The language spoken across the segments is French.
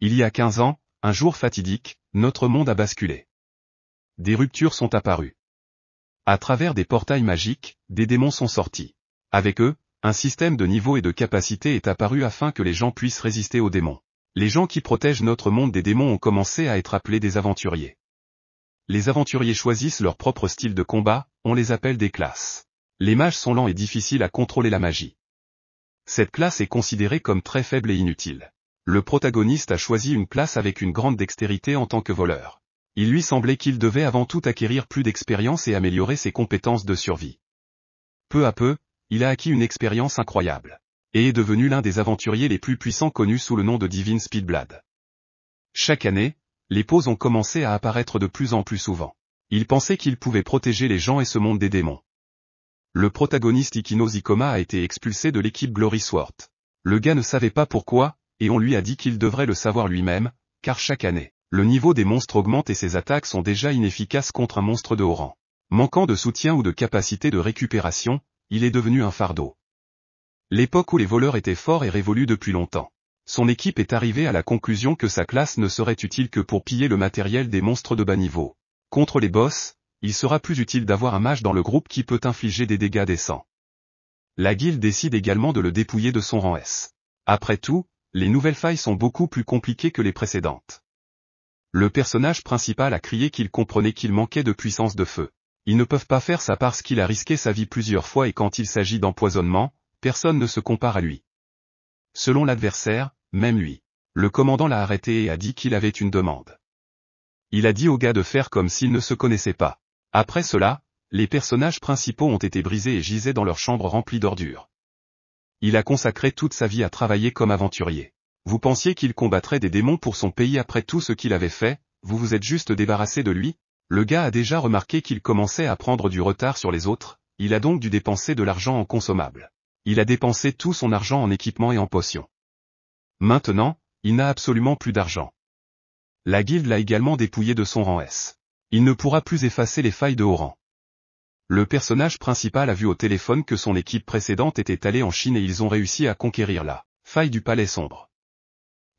Il y a 15 ans, un jour fatidique, notre monde a basculé. Des ruptures sont apparues. À travers des portails magiques, des démons sont sortis. Avec eux, un système de niveau et de capacité est apparu afin que les gens puissent résister aux démons. Les gens qui protègent notre monde des démons ont commencé à être appelés des aventuriers. Les aventuriers choisissent leur propre style de combat, on les appelle des classes. Les mages sont lents et difficiles à contrôler la magie. Cette classe est considérée comme très faible et inutile le protagoniste a choisi une place avec une grande dextérité en tant que voleur. Il lui semblait qu'il devait avant tout acquérir plus d'expérience et améliorer ses compétences de survie. Peu à peu, il a acquis une expérience incroyable. Et est devenu l'un des aventuriers les plus puissants connus sous le nom de Divine Speedblade. Chaque année, les poses ont commencé à apparaître de plus en plus souvent. Il pensait qu'il pouvait protéger les gens et ce monde des démons. Le protagoniste Ikino Zikoma a été expulsé de l'équipe Glory Sword. Le gars ne savait pas pourquoi, et on lui a dit qu'il devrait le savoir lui-même, car chaque année, le niveau des monstres augmente et ses attaques sont déjà inefficaces contre un monstre de haut rang. Manquant de soutien ou de capacité de récupération, il est devenu un fardeau. L'époque où les voleurs étaient forts et révolue depuis longtemps. Son équipe est arrivée à la conclusion que sa classe ne serait utile que pour piller le matériel des monstres de bas niveau. Contre les boss, il sera plus utile d'avoir un mage dans le groupe qui peut infliger des dégâts décents. La guilde décide également de le dépouiller de son rang S. Après tout, les nouvelles failles sont beaucoup plus compliquées que les précédentes. Le personnage principal a crié qu'il comprenait qu'il manquait de puissance de feu. Ils ne peuvent pas faire ça parce qu'il a risqué sa vie plusieurs fois et quand il s'agit d'empoisonnement, personne ne se compare à lui. Selon l'adversaire, même lui. Le commandant l'a arrêté et a dit qu'il avait une demande. Il a dit au gars de faire comme s'il ne se connaissait pas. Après cela, les personnages principaux ont été brisés et gisaient dans leur chambre remplie d'ordures. Il a consacré toute sa vie à travailler comme aventurier. Vous pensiez qu'il combattrait des démons pour son pays après tout ce qu'il avait fait, vous vous êtes juste débarrassé de lui Le gars a déjà remarqué qu'il commençait à prendre du retard sur les autres, il a donc dû dépenser de l'argent en consommables. Il a dépensé tout son argent en équipement et en potions. Maintenant, il n'a absolument plus d'argent. La guilde l'a également dépouillé de son rang S. Il ne pourra plus effacer les failles de haut rang. Le personnage principal a vu au téléphone que son équipe précédente était allée en Chine et ils ont réussi à conquérir la faille du palais sombre.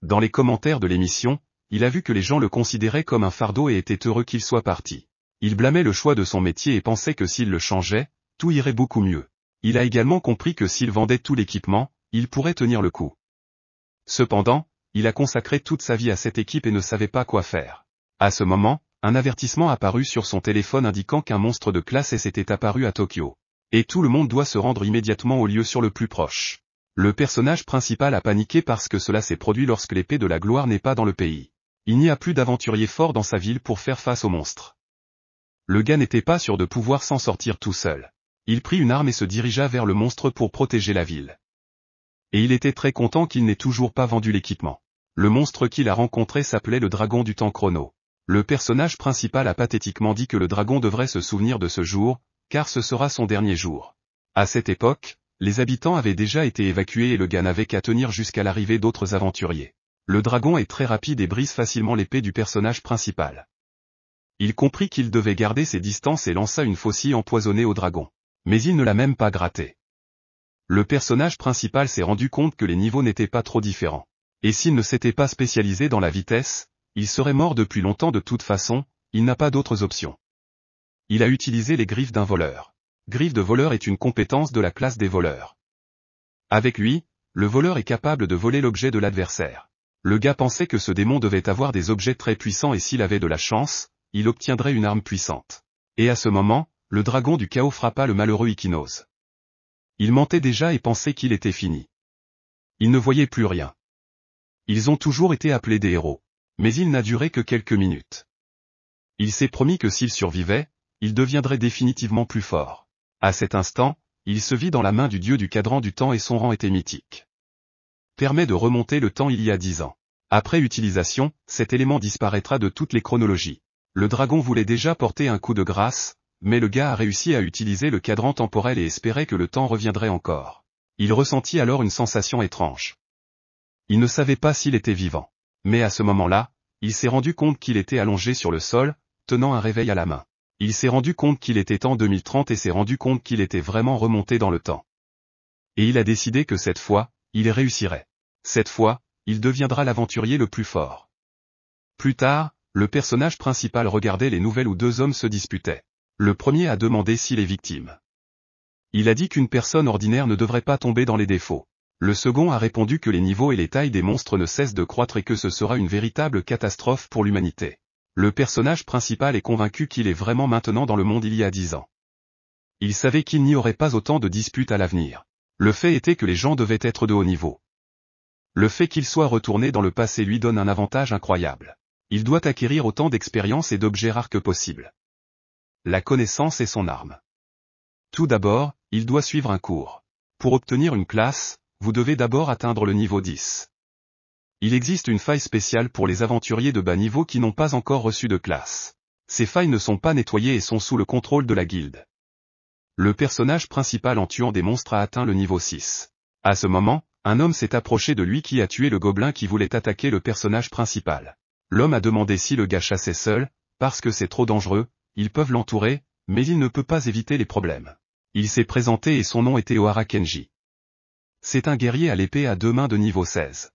Dans les commentaires de l'émission, il a vu que les gens le considéraient comme un fardeau et étaient heureux qu'il soit parti. Il blâmait le choix de son métier et pensait que s'il le changeait, tout irait beaucoup mieux. Il a également compris que s'il vendait tout l'équipement, il pourrait tenir le coup. Cependant, il a consacré toute sa vie à cette équipe et ne savait pas quoi faire. À ce moment, un avertissement apparut sur son téléphone indiquant qu'un monstre de classe S était apparu à Tokyo. Et tout le monde doit se rendre immédiatement au lieu sur le plus proche. Le personnage principal a paniqué parce que cela s'est produit lorsque l'épée de la gloire n'est pas dans le pays. Il n'y a plus d'aventurier fort dans sa ville pour faire face au monstre. Le gars n'était pas sûr de pouvoir s'en sortir tout seul. Il prit une arme et se dirigea vers le monstre pour protéger la ville. Et il était très content qu'il n'ait toujours pas vendu l'équipement. Le monstre qu'il a rencontré s'appelait le dragon du temps chrono. Le personnage principal a pathétiquement dit que le dragon devrait se souvenir de ce jour, car ce sera son dernier jour. À cette époque, les habitants avaient déjà été évacués et le gars n'avait qu'à tenir jusqu'à l'arrivée d'autres aventuriers. Le dragon est très rapide et brise facilement l'épée du personnage principal. Il comprit qu'il devait garder ses distances et lança une faucille empoisonnée au dragon. Mais il ne l'a même pas gratté. Le personnage principal s'est rendu compte que les niveaux n'étaient pas trop différents. Et s'il ne s'était pas spécialisé dans la vitesse, il serait mort depuis longtemps de toute façon, il n'a pas d'autres options. Il a utilisé les griffes d'un voleur. Griffe de voleur est une compétence de la classe des voleurs. Avec lui, le voleur est capable de voler l'objet de l'adversaire. Le gars pensait que ce démon devait avoir des objets très puissants et s'il avait de la chance, il obtiendrait une arme puissante. Et à ce moment, le dragon du chaos frappa le malheureux Ikinos. Il mentait déjà et pensait qu'il était fini. Il ne voyait plus rien. Ils ont toujours été appelés des héros. Mais il n'a duré que quelques minutes. Il s'est promis que s'il survivait, il deviendrait définitivement plus fort. À cet instant, il se vit dans la main du dieu du cadran du temps et son rang était mythique. Permet de remonter le temps il y a dix ans. Après utilisation, cet élément disparaîtra de toutes les chronologies. Le dragon voulait déjà porter un coup de grâce, mais le gars a réussi à utiliser le cadran temporel et espérait que le temps reviendrait encore. Il ressentit alors une sensation étrange. Il ne savait pas s'il était vivant. Mais à ce moment-là, il s'est rendu compte qu'il était allongé sur le sol, tenant un réveil à la main. Il s'est rendu compte qu'il était en 2030 et s'est rendu compte qu'il était vraiment remonté dans le temps. Et il a décidé que cette fois, il réussirait. Cette fois, il deviendra l'aventurier le plus fort. Plus tard, le personnage principal regardait les nouvelles où deux hommes se disputaient. Le premier a demandé s'il est victime. Il a dit qu'une personne ordinaire ne devrait pas tomber dans les défauts. Le second a répondu que les niveaux et les tailles des monstres ne cessent de croître et que ce sera une véritable catastrophe pour l'humanité. Le personnage principal est convaincu qu'il est vraiment maintenant dans le monde il y a dix ans. Il savait qu'il n'y aurait pas autant de disputes à l'avenir. Le fait était que les gens devaient être de haut niveau. Le fait qu'il soit retourné dans le passé lui donne un avantage incroyable. Il doit acquérir autant d'expérience et d'objets rares que possible. La connaissance est son arme. Tout d'abord, il doit suivre un cours. Pour obtenir une place vous devez d'abord atteindre le niveau 10. Il existe une faille spéciale pour les aventuriers de bas niveau qui n'ont pas encore reçu de classe. Ces failles ne sont pas nettoyées et sont sous le contrôle de la guilde. Le personnage principal en tuant des monstres a atteint le niveau 6. À ce moment, un homme s'est approché de lui qui a tué le gobelin qui voulait attaquer le personnage principal. L'homme a demandé si le gars chassait seul, parce que c'est trop dangereux, ils peuvent l'entourer, mais il ne peut pas éviter les problèmes. Il s'est présenté et son nom était Oara Kenji. C'est un guerrier à l'épée à deux mains de niveau 16.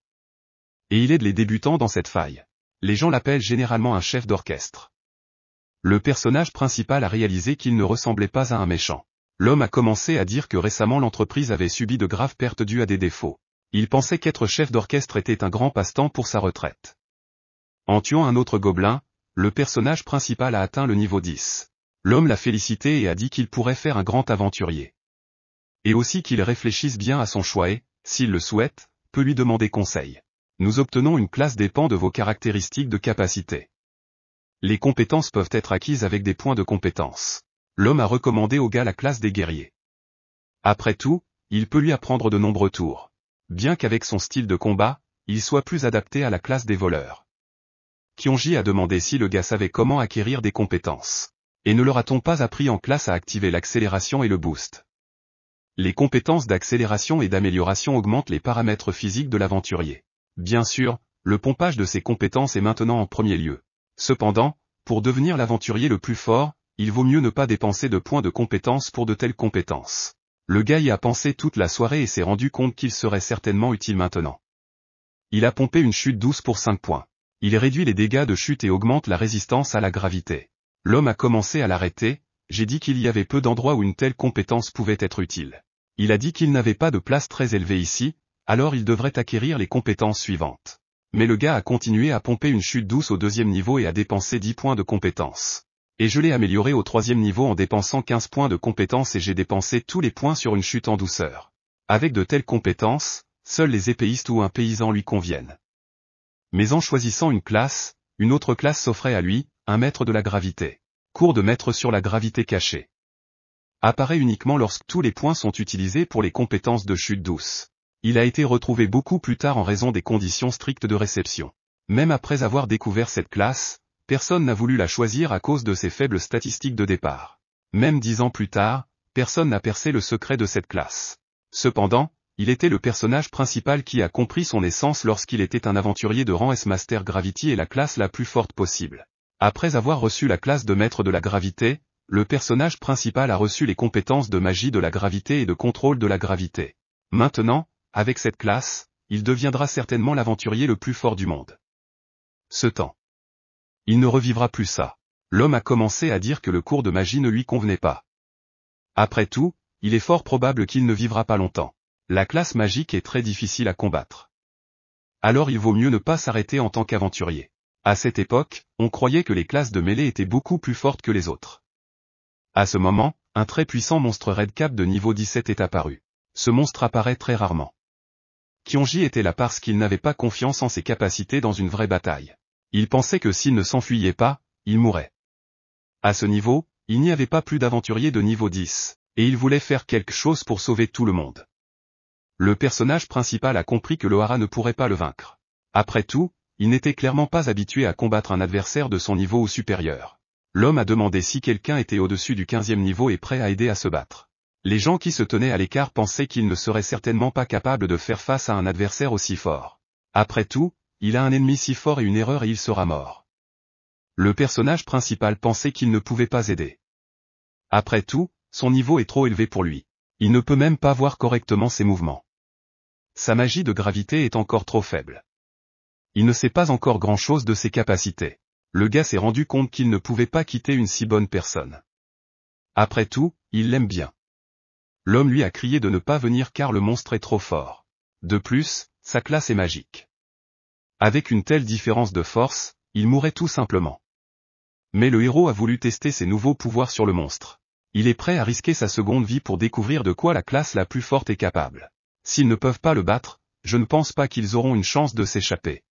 Et il aide les débutants dans cette faille. Les gens l'appellent généralement un chef d'orchestre. Le personnage principal a réalisé qu'il ne ressemblait pas à un méchant. L'homme a commencé à dire que récemment l'entreprise avait subi de graves pertes dues à des défauts. Il pensait qu'être chef d'orchestre était un grand passe-temps pour sa retraite. En tuant un autre gobelin, le personnage principal a atteint le niveau 10. L'homme l'a félicité et a dit qu'il pourrait faire un grand aventurier et aussi qu'il réfléchisse bien à son choix et, s'il le souhaite, peut lui demander conseil. Nous obtenons une classe dépend de vos caractéristiques de capacité. Les compétences peuvent être acquises avec des points de compétences. L'homme a recommandé au gars la classe des guerriers. Après tout, il peut lui apprendre de nombreux tours. Bien qu'avec son style de combat, il soit plus adapté à la classe des voleurs. Kionji a demandé si le gars savait comment acquérir des compétences. Et ne leur a-t-on pas appris en classe à activer l'accélération et le boost les compétences d'accélération et d'amélioration augmentent les paramètres physiques de l'aventurier. Bien sûr, le pompage de ces compétences est maintenant en premier lieu. Cependant, pour devenir l'aventurier le plus fort, il vaut mieux ne pas dépenser de points de compétences pour de telles compétences. Le gars y a pensé toute la soirée et s'est rendu compte qu'il serait certainement utile maintenant. Il a pompé une chute douce pour 5 points. Il réduit les dégâts de chute et augmente la résistance à la gravité. L'homme a commencé à l'arrêter, j'ai dit qu'il y avait peu d'endroits où une telle compétence pouvait être utile. Il a dit qu'il n'avait pas de place très élevée ici, alors il devrait acquérir les compétences suivantes. Mais le gars a continué à pomper une chute douce au deuxième niveau et a dépensé 10 points de compétence. Et je l'ai amélioré au troisième niveau en dépensant 15 points de compétences et j'ai dépensé tous les points sur une chute en douceur. Avec de telles compétences, seuls les épéistes ou un paysan lui conviennent. Mais en choisissant une classe, une autre classe s'offrait à lui, un maître de la gravité cours de maître sur la gravité cachée. Apparaît uniquement lorsque tous les points sont utilisés pour les compétences de chute douce. Il a été retrouvé beaucoup plus tard en raison des conditions strictes de réception. Même après avoir découvert cette classe, personne n'a voulu la choisir à cause de ses faibles statistiques de départ. Même dix ans plus tard, personne n'a percé le secret de cette classe. Cependant, il était le personnage principal qui a compris son essence lorsqu'il était un aventurier de rang S-Master Gravity et la classe la plus forte possible. Après avoir reçu la classe de maître de la gravité, le personnage principal a reçu les compétences de magie de la gravité et de contrôle de la gravité. Maintenant, avec cette classe, il deviendra certainement l'aventurier le plus fort du monde. Ce temps. Il ne revivra plus ça. L'homme a commencé à dire que le cours de magie ne lui convenait pas. Après tout, il est fort probable qu'il ne vivra pas longtemps. La classe magique est très difficile à combattre. Alors il vaut mieux ne pas s'arrêter en tant qu'aventurier. À cette époque, on croyait que les classes de mêlée étaient beaucoup plus fortes que les autres. À ce moment, un très puissant monstre Redcap de niveau 17 est apparu. Ce monstre apparaît très rarement. Kyonji était là parce qu'il n'avait pas confiance en ses capacités dans une vraie bataille. Il pensait que s'il ne s'enfuyait pas, il mourrait. À ce niveau, il n'y avait pas plus d'aventuriers de niveau 10, et il voulait faire quelque chose pour sauver tout le monde. Le personnage principal a compris que Lohara ne pourrait pas le vaincre. Après tout, il n'était clairement pas habitué à combattre un adversaire de son niveau ou supérieur. L'homme a demandé si quelqu'un était au-dessus du 15e niveau et prêt à aider à se battre. Les gens qui se tenaient à l'écart pensaient qu'il ne serait certainement pas capable de faire face à un adversaire aussi fort. Après tout, il a un ennemi si fort et une erreur et il sera mort. Le personnage principal pensait qu'il ne pouvait pas aider. Après tout, son niveau est trop élevé pour lui. Il ne peut même pas voir correctement ses mouvements. Sa magie de gravité est encore trop faible il ne sait pas encore grand-chose de ses capacités. Le gars s'est rendu compte qu'il ne pouvait pas quitter une si bonne personne. Après tout, il l'aime bien. L'homme lui a crié de ne pas venir car le monstre est trop fort. De plus, sa classe est magique. Avec une telle différence de force, il mourrait tout simplement. Mais le héros a voulu tester ses nouveaux pouvoirs sur le monstre. Il est prêt à risquer sa seconde vie pour découvrir de quoi la classe la plus forte est capable. S'ils ne peuvent pas le battre, je ne pense pas qu'ils auront une chance de s'échapper.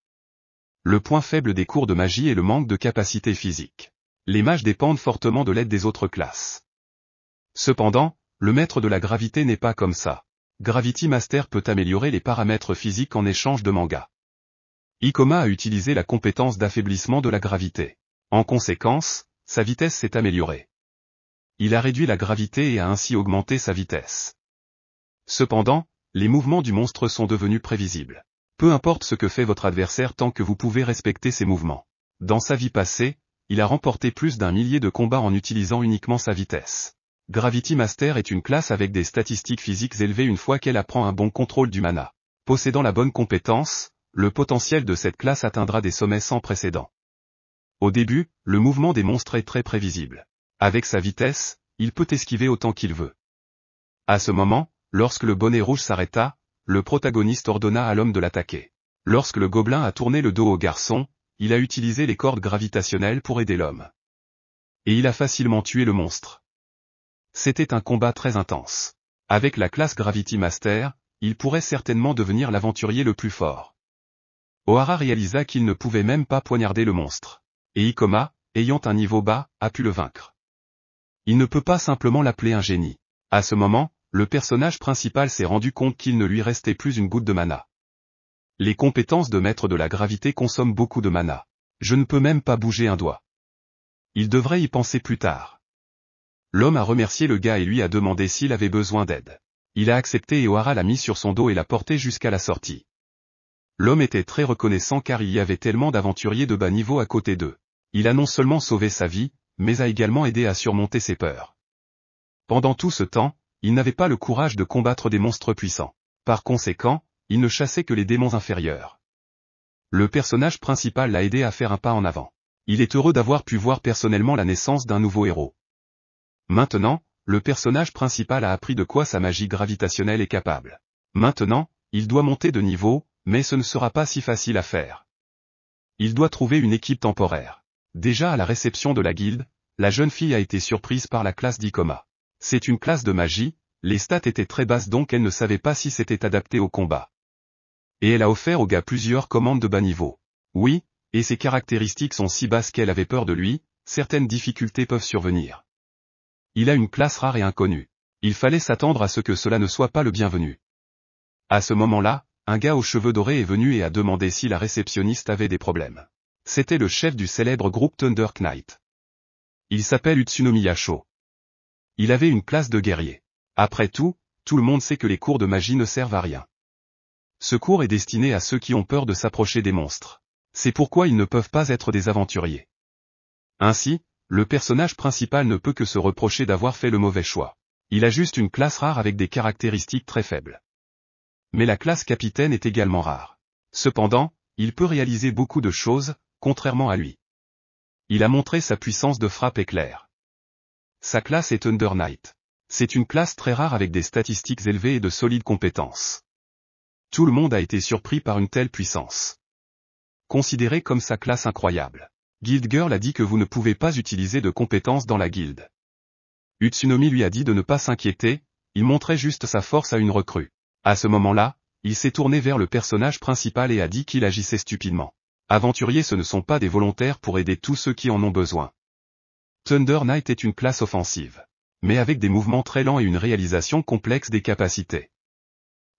Le point faible des cours de magie est le manque de capacité physique. Les mages dépendent fortement de l'aide des autres classes. Cependant, le maître de la gravité n'est pas comme ça. Gravity Master peut améliorer les paramètres physiques en échange de manga. Ikoma a utilisé la compétence d'affaiblissement de la gravité. En conséquence, sa vitesse s'est améliorée. Il a réduit la gravité et a ainsi augmenté sa vitesse. Cependant, les mouvements du monstre sont devenus prévisibles. Peu importe ce que fait votre adversaire tant que vous pouvez respecter ses mouvements. Dans sa vie passée, il a remporté plus d'un millier de combats en utilisant uniquement sa vitesse. Gravity Master est une classe avec des statistiques physiques élevées une fois qu'elle apprend un bon contrôle du mana. Possédant la bonne compétence, le potentiel de cette classe atteindra des sommets sans précédent. Au début, le mouvement des monstres est très prévisible. Avec sa vitesse, il peut esquiver autant qu'il veut. À ce moment, lorsque le bonnet rouge s'arrêta, le protagoniste ordonna à l'homme de l'attaquer. Lorsque le gobelin a tourné le dos au garçon, il a utilisé les cordes gravitationnelles pour aider l'homme. Et il a facilement tué le monstre. C'était un combat très intense. Avec la classe Gravity Master, il pourrait certainement devenir l'aventurier le plus fort. O'Hara réalisa qu'il ne pouvait même pas poignarder le monstre. Et Ikoma, ayant un niveau bas, a pu le vaincre. Il ne peut pas simplement l'appeler un génie. À ce moment, le personnage principal s'est rendu compte qu'il ne lui restait plus une goutte de mana. Les compétences de maître de la gravité consomment beaucoup de mana. Je ne peux même pas bouger un doigt. Il devrait y penser plus tard. L'homme a remercié le gars et lui a demandé s'il avait besoin d'aide. Il a accepté et Oara l'a mis sur son dos et l'a porté jusqu'à la sortie. L'homme était très reconnaissant car il y avait tellement d'aventuriers de bas niveau à côté d'eux. Il a non seulement sauvé sa vie, mais a également aidé à surmonter ses peurs. Pendant tout ce temps, il n'avait pas le courage de combattre des monstres puissants. Par conséquent, il ne chassait que les démons inférieurs. Le personnage principal l'a aidé à faire un pas en avant. Il est heureux d'avoir pu voir personnellement la naissance d'un nouveau héros. Maintenant, le personnage principal a appris de quoi sa magie gravitationnelle est capable. Maintenant, il doit monter de niveau, mais ce ne sera pas si facile à faire. Il doit trouver une équipe temporaire. Déjà à la réception de la guilde, la jeune fille a été surprise par la classe d'Icoma. C'est une classe de magie, les stats étaient très basses donc elle ne savait pas si c'était adapté au combat. Et elle a offert au gars plusieurs commandes de bas niveau. Oui, et ses caractéristiques sont si basses qu'elle avait peur de lui, certaines difficultés peuvent survenir. Il a une classe rare et inconnue. Il fallait s'attendre à ce que cela ne soit pas le bienvenu. À ce moment-là, un gars aux cheveux dorés est venu et a demandé si la réceptionniste avait des problèmes. C'était le chef du célèbre groupe Thunder Knight. Il s'appelle Utsunomiya Sho. Il avait une place de guerrier. Après tout, tout le monde sait que les cours de magie ne servent à rien. Ce cours est destiné à ceux qui ont peur de s'approcher des monstres. C'est pourquoi ils ne peuvent pas être des aventuriers. Ainsi, le personnage principal ne peut que se reprocher d'avoir fait le mauvais choix. Il a juste une classe rare avec des caractéristiques très faibles. Mais la classe capitaine est également rare. Cependant, il peut réaliser beaucoup de choses, contrairement à lui. Il a montré sa puissance de frappe éclair. Sa classe est Thunder Knight. C'est une classe très rare avec des statistiques élevées et de solides compétences. Tout le monde a été surpris par une telle puissance. Considéré comme sa classe incroyable. Guild Girl a dit que vous ne pouvez pas utiliser de compétences dans la guilde. Utsunomi lui a dit de ne pas s'inquiéter, il montrait juste sa force à une recrue. À ce moment-là, il s'est tourné vers le personnage principal et a dit qu'il agissait stupidement. Aventuriers ce ne sont pas des volontaires pour aider tous ceux qui en ont besoin. Thunder Knight est une classe offensive. Mais avec des mouvements très lents et une réalisation complexe des capacités.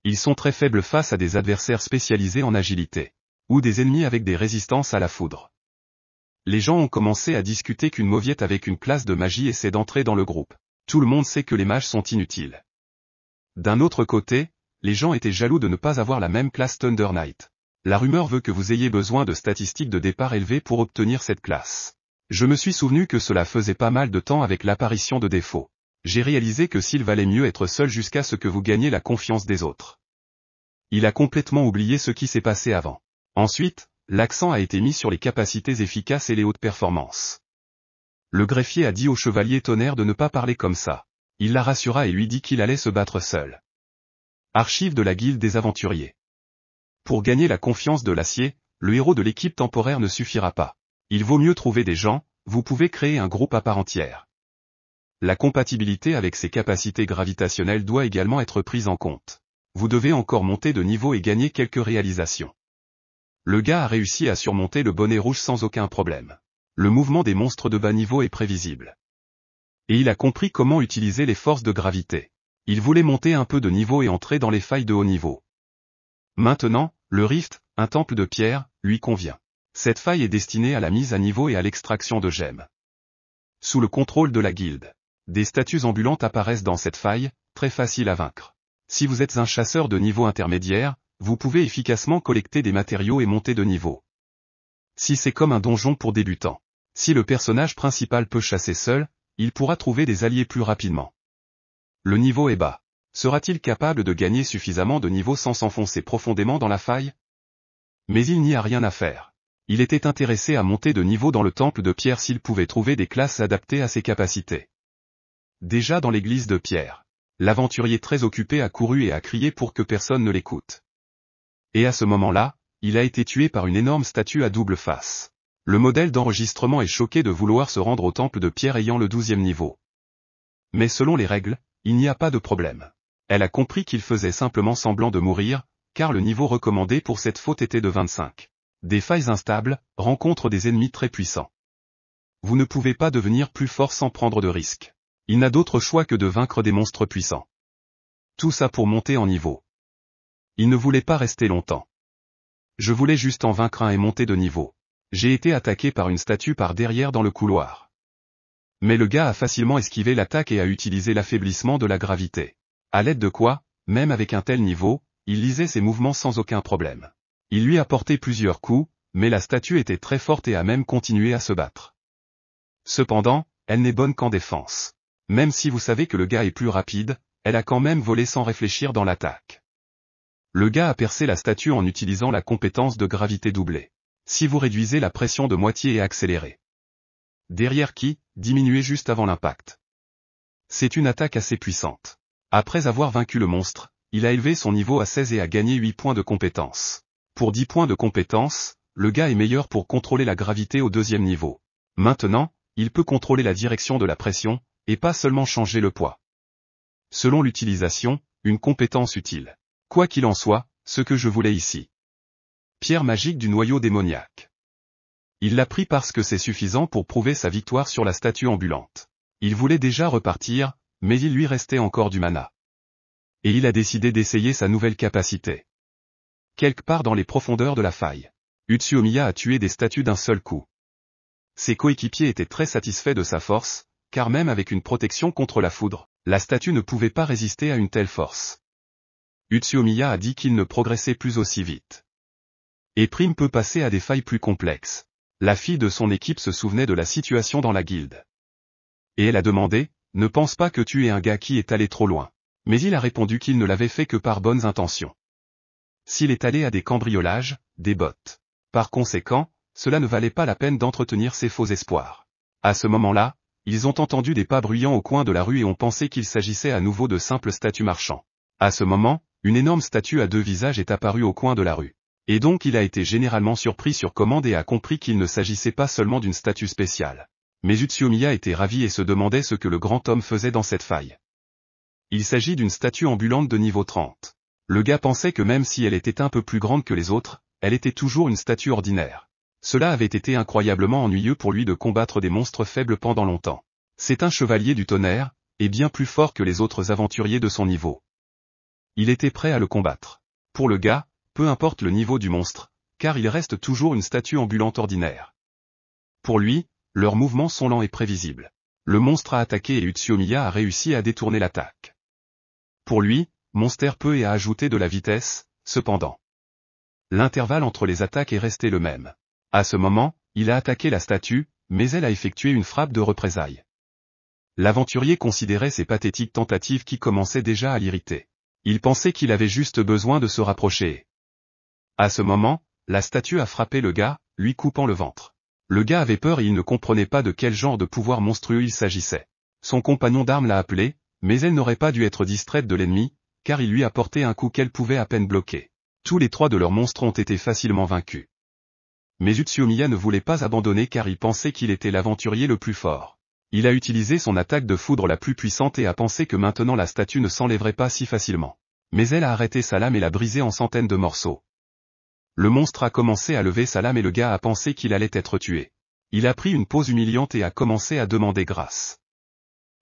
Ils sont très faibles face à des adversaires spécialisés en agilité. Ou des ennemis avec des résistances à la foudre. Les gens ont commencé à discuter qu'une mauviette avec une classe de magie essaie d'entrer dans le groupe. Tout le monde sait que les mages sont inutiles. D'un autre côté, les gens étaient jaloux de ne pas avoir la même classe Thunder Knight. La rumeur veut que vous ayez besoin de statistiques de départ élevées pour obtenir cette classe. Je me suis souvenu que cela faisait pas mal de temps avec l'apparition de défauts. J'ai réalisé que s'il valait mieux être seul jusqu'à ce que vous gagniez la confiance des autres. Il a complètement oublié ce qui s'est passé avant. Ensuite, l'accent a été mis sur les capacités efficaces et les hautes performances. Le greffier a dit au chevalier tonnerre de ne pas parler comme ça. Il la rassura et lui dit qu'il allait se battre seul. Archive de la guilde des aventuriers. Pour gagner la confiance de l'acier, le héros de l'équipe temporaire ne suffira pas. Il vaut mieux trouver des gens, vous pouvez créer un groupe à part entière. La compatibilité avec ses capacités gravitationnelles doit également être prise en compte. Vous devez encore monter de niveau et gagner quelques réalisations. Le gars a réussi à surmonter le bonnet rouge sans aucun problème. Le mouvement des monstres de bas niveau est prévisible. Et il a compris comment utiliser les forces de gravité. Il voulait monter un peu de niveau et entrer dans les failles de haut niveau. Maintenant, le rift, un temple de pierre, lui convient. Cette faille est destinée à la mise à niveau et à l'extraction de gemmes. Sous le contrôle de la guilde. Des statues ambulantes apparaissent dans cette faille, très faciles à vaincre. Si vous êtes un chasseur de niveau intermédiaire, vous pouvez efficacement collecter des matériaux et monter de niveau. Si c'est comme un donjon pour débutants. Si le personnage principal peut chasser seul, il pourra trouver des alliés plus rapidement. Le niveau est bas. Sera-t-il capable de gagner suffisamment de niveau sans s'enfoncer profondément dans la faille Mais il n'y a rien à faire il était intéressé à monter de niveau dans le temple de Pierre s'il pouvait trouver des classes adaptées à ses capacités. Déjà dans l'église de Pierre, l'aventurier très occupé a couru et a crié pour que personne ne l'écoute. Et à ce moment-là, il a été tué par une énorme statue à double face. Le modèle d'enregistrement est choqué de vouloir se rendre au temple de Pierre ayant le douzième niveau. Mais selon les règles, il n'y a pas de problème. Elle a compris qu'il faisait simplement semblant de mourir, car le niveau recommandé pour cette faute était de 25 des failles instables, rencontre des ennemis très puissants. Vous ne pouvez pas devenir plus fort sans prendre de risques. Il n'a d'autre choix que de vaincre des monstres puissants. Tout ça pour monter en niveau. Il ne voulait pas rester longtemps. Je voulais juste en vaincre un et monter de niveau. J'ai été attaqué par une statue par derrière dans le couloir. Mais le gars a facilement esquivé l'attaque et a utilisé l'affaiblissement de la gravité. À l'aide de quoi, même avec un tel niveau, il lisait ses mouvements sans aucun problème. Il lui a porté plusieurs coups, mais la statue était très forte et a même continué à se battre. Cependant, elle n'est bonne qu'en défense. Même si vous savez que le gars est plus rapide, elle a quand même volé sans réfléchir dans l'attaque. Le gars a percé la statue en utilisant la compétence de gravité doublée. Si vous réduisez la pression de moitié et accélérez. Derrière qui, diminuez juste avant l'impact. C'est une attaque assez puissante. Après avoir vaincu le monstre, il a élevé son niveau à 16 et a gagné 8 points de compétence. Pour 10 points de compétence, le gars est meilleur pour contrôler la gravité au deuxième niveau. Maintenant, il peut contrôler la direction de la pression, et pas seulement changer le poids. Selon l'utilisation, une compétence utile. Quoi qu'il en soit, ce que je voulais ici. Pierre magique du noyau démoniaque. Il l'a pris parce que c'est suffisant pour prouver sa victoire sur la statue ambulante. Il voulait déjà repartir, mais il lui restait encore du mana. Et il a décidé d'essayer sa nouvelle capacité quelque part dans les profondeurs de la faille. Utsuomiya a tué des statues d'un seul coup. Ses coéquipiers étaient très satisfaits de sa force, car même avec une protection contre la foudre, la statue ne pouvait pas résister à une telle force. Utsuomiya a dit qu'il ne progressait plus aussi vite. Et Prime peut passer à des failles plus complexes. La fille de son équipe se souvenait de la situation dans la guilde. Et elle a demandé, ne pense pas que tu es un gars qui est allé trop loin. Mais il a répondu qu'il ne l'avait fait que par bonnes intentions s'il est allé à des cambriolages, des bottes. Par conséquent, cela ne valait pas la peine d'entretenir ces faux espoirs. À ce moment-là, ils ont entendu des pas bruyants au coin de la rue et ont pensé qu'il s'agissait à nouveau de simples statues marchands. À ce moment, une énorme statue à deux visages est apparue au coin de la rue. Et donc il a été généralement surpris sur commande et a compris qu'il ne s'agissait pas seulement d'une statue spéciale. Mais Utsuomiya était ravi et se demandait ce que le grand homme faisait dans cette faille. Il s'agit d'une statue ambulante de niveau 30. Le gars pensait que même si elle était un peu plus grande que les autres, elle était toujours une statue ordinaire. Cela avait été incroyablement ennuyeux pour lui de combattre des monstres faibles pendant longtemps. C'est un chevalier du tonnerre, et bien plus fort que les autres aventuriers de son niveau. Il était prêt à le combattre. Pour le gars, peu importe le niveau du monstre, car il reste toujours une statue ambulante ordinaire. Pour lui, leurs mouvements sont lents et prévisibles. Le monstre a attaqué et Utsuomiya a réussi à détourner l'attaque. Pour lui, Monster peut et a ajouté de la vitesse, cependant. L'intervalle entre les attaques est resté le même. À ce moment, il a attaqué la statue, mais elle a effectué une frappe de représailles. L'aventurier considérait ces pathétiques tentatives qui commençaient déjà à l'irriter. Il pensait qu'il avait juste besoin de se rapprocher. À ce moment, la statue a frappé le gars, lui coupant le ventre. Le gars avait peur et il ne comprenait pas de quel genre de pouvoir monstrueux il s'agissait. Son compagnon d'armes l'a appelé, mais elle n'aurait pas dû être distraite de l'ennemi, car il lui a porté un coup qu'elle pouvait à peine bloquer. Tous les trois de leurs monstres ont été facilement vaincus. Mais Utsumiya ne voulait pas abandonner car il pensait qu'il était l'aventurier le plus fort. Il a utilisé son attaque de foudre la plus puissante et a pensé que maintenant la statue ne s'enlèverait pas si facilement. Mais elle a arrêté sa lame et l'a brisée en centaines de morceaux. Le monstre a commencé à lever sa lame et le gars a pensé qu'il allait être tué. Il a pris une pause humiliante et a commencé à demander grâce.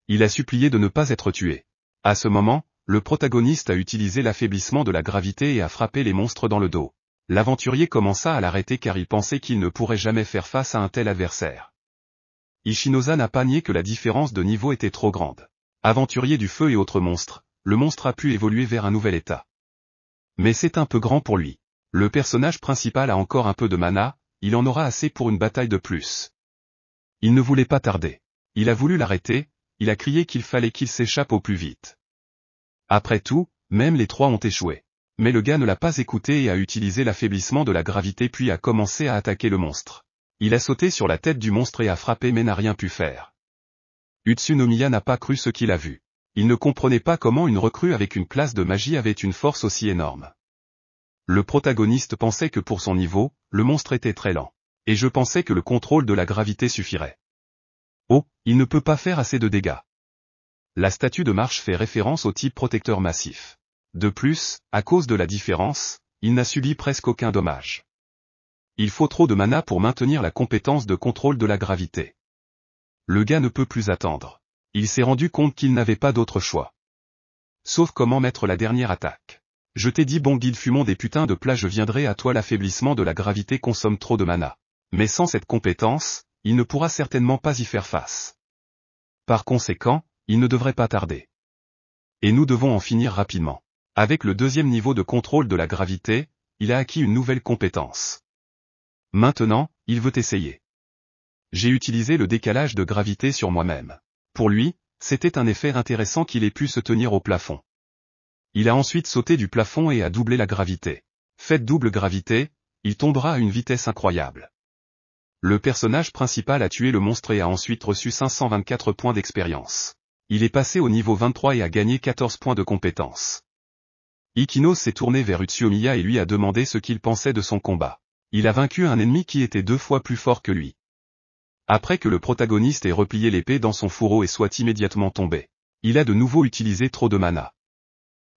Il a supplié de ne pas être tué. À ce moment, le protagoniste a utilisé l'affaiblissement de la gravité et a frappé les monstres dans le dos. L'aventurier commença à l'arrêter car il pensait qu'il ne pourrait jamais faire face à un tel adversaire. Ishinosa n'a pas nié que la différence de niveau était trop grande. Aventurier du feu et autres monstres, le monstre a pu évoluer vers un nouvel état. Mais c'est un peu grand pour lui. Le personnage principal a encore un peu de mana, il en aura assez pour une bataille de plus. Il ne voulait pas tarder. Il a voulu l'arrêter, il a crié qu'il fallait qu'il s'échappe au plus vite. Après tout, même les trois ont échoué. Mais le gars ne l'a pas écouté et a utilisé l'affaiblissement de la gravité puis a commencé à attaquer le monstre. Il a sauté sur la tête du monstre et a frappé mais n'a rien pu faire. Utsunomiya n'a pas cru ce qu'il a vu. Il ne comprenait pas comment une recrue avec une classe de magie avait une force aussi énorme. Le protagoniste pensait que pour son niveau, le monstre était très lent. Et je pensais que le contrôle de la gravité suffirait. Oh, il ne peut pas faire assez de dégâts. La statue de marche fait référence au type protecteur massif. De plus, à cause de la différence, il n'a subi presque aucun dommage. Il faut trop de mana pour maintenir la compétence de contrôle de la gravité. Le gars ne peut plus attendre. Il s'est rendu compte qu'il n'avait pas d'autre choix. Sauf comment mettre la dernière attaque. Je t'ai dit bon guide fumons des putains de plats je viendrai à toi l'affaiblissement de la gravité consomme trop de mana. Mais sans cette compétence, il ne pourra certainement pas y faire face. Par conséquent, il ne devrait pas tarder. Et nous devons en finir rapidement. Avec le deuxième niveau de contrôle de la gravité, il a acquis une nouvelle compétence. Maintenant, il veut essayer. J'ai utilisé le décalage de gravité sur moi-même. Pour lui, c'était un effet intéressant qu'il ait pu se tenir au plafond. Il a ensuite sauté du plafond et a doublé la gravité. Faites double gravité, il tombera à une vitesse incroyable. Le personnage principal a tué le monstre et a ensuite reçu 524 points d'expérience. Il est passé au niveau 23 et a gagné 14 points de compétence. Ikino s'est tourné vers Utsuomiya et lui a demandé ce qu'il pensait de son combat. Il a vaincu un ennemi qui était deux fois plus fort que lui. Après que le protagoniste ait replié l'épée dans son fourreau et soit immédiatement tombé, il a de nouveau utilisé trop de mana.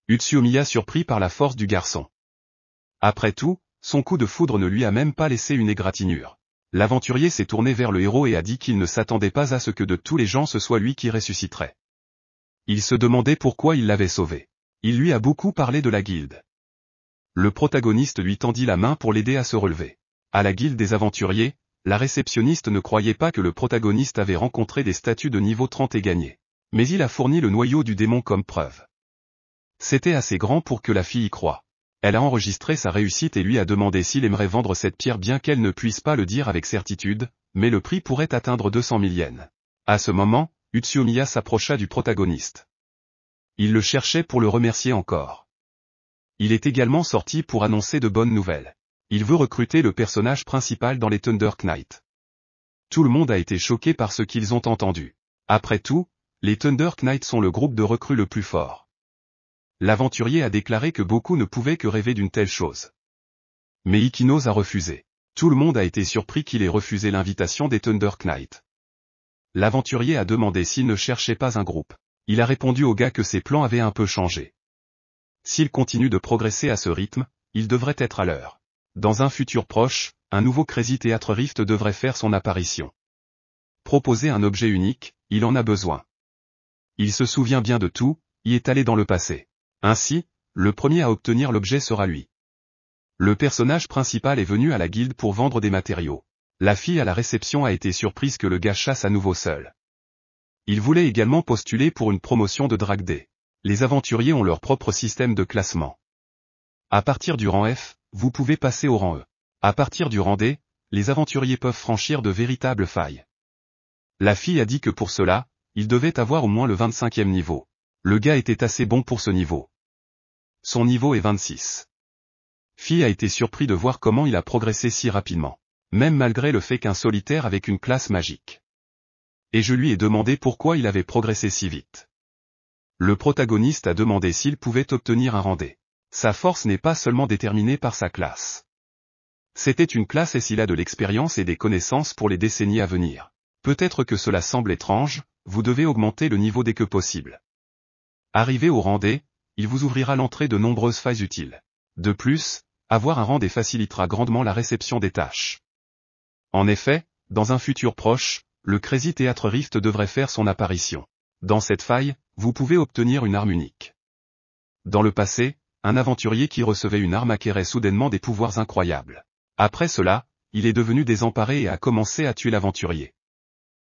Utsuomiya surpris par la force du garçon. Après tout, son coup de foudre ne lui a même pas laissé une égratignure. L'aventurier s'est tourné vers le héros et a dit qu'il ne s'attendait pas à ce que de tous les gens ce soit lui qui ressusciterait. Il se demandait pourquoi il l'avait sauvé. Il lui a beaucoup parlé de la guilde. Le protagoniste lui tendit la main pour l'aider à se relever. À la guilde des aventuriers, la réceptionniste ne croyait pas que le protagoniste avait rencontré des statues de niveau 30 et gagné. Mais il a fourni le noyau du démon comme preuve. C'était assez grand pour que la fille y croie elle a enregistré sa réussite et lui a demandé s'il aimerait vendre cette pierre bien qu'elle ne puisse pas le dire avec certitude, mais le prix pourrait atteindre 200 000 À ce moment, Utsumiya s'approcha du protagoniste. Il le cherchait pour le remercier encore. Il est également sorti pour annoncer de bonnes nouvelles. Il veut recruter le personnage principal dans les Thunder Knight. Tout le monde a été choqué par ce qu'ils ont entendu. Après tout, les Thunder Knights sont le groupe de recrues le plus fort. L'aventurier a déclaré que beaucoup ne pouvaient que rêver d'une telle chose. Mais Ikinos a refusé. Tout le monde a été surpris qu'il ait refusé l'invitation des Thunder Knight. L'aventurier a demandé s'il ne cherchait pas un groupe. Il a répondu au gars que ses plans avaient un peu changé. S'il continue de progresser à ce rythme, il devrait être à l'heure. Dans un futur proche, un nouveau Crazy Théâtre Rift devrait faire son apparition. Proposer un objet unique, il en a besoin. Il se souvient bien de tout, y est allé dans le passé. Ainsi, le premier à obtenir l'objet sera lui. Le personnage principal est venu à la guilde pour vendre des matériaux. La fille à la réception a été surprise que le gars chasse à nouveau seul. Il voulait également postuler pour une promotion de Drag D. Les aventuriers ont leur propre système de classement. À partir du rang F, vous pouvez passer au rang E. À partir du rang D, les aventuriers peuvent franchir de véritables failles. La fille a dit que pour cela, il devait avoir au moins le 25e niveau. Le gars était assez bon pour ce niveau. Son niveau est 26. Fille a été surpris de voir comment il a progressé si rapidement. Même malgré le fait qu'un solitaire avec une classe magique. Et je lui ai demandé pourquoi il avait progressé si vite. Le protagoniste a demandé s'il pouvait obtenir un rendez. Sa force n'est pas seulement déterminée par sa classe. C'était une classe et s'il a de l'expérience et des connaissances pour les décennies à venir. Peut-être que cela semble étrange, vous devez augmenter le niveau dès que possible. Arrivé au Rendez, il vous ouvrira l'entrée de nombreuses failles utiles. De plus, avoir un Rendez facilitera grandement la réception des tâches. En effet, dans un futur proche, le Crazy Théâtre Rift devrait faire son apparition. Dans cette faille, vous pouvez obtenir une arme unique. Dans le passé, un aventurier qui recevait une arme acquérait soudainement des pouvoirs incroyables. Après cela, il est devenu désemparé et a commencé à tuer l'aventurier.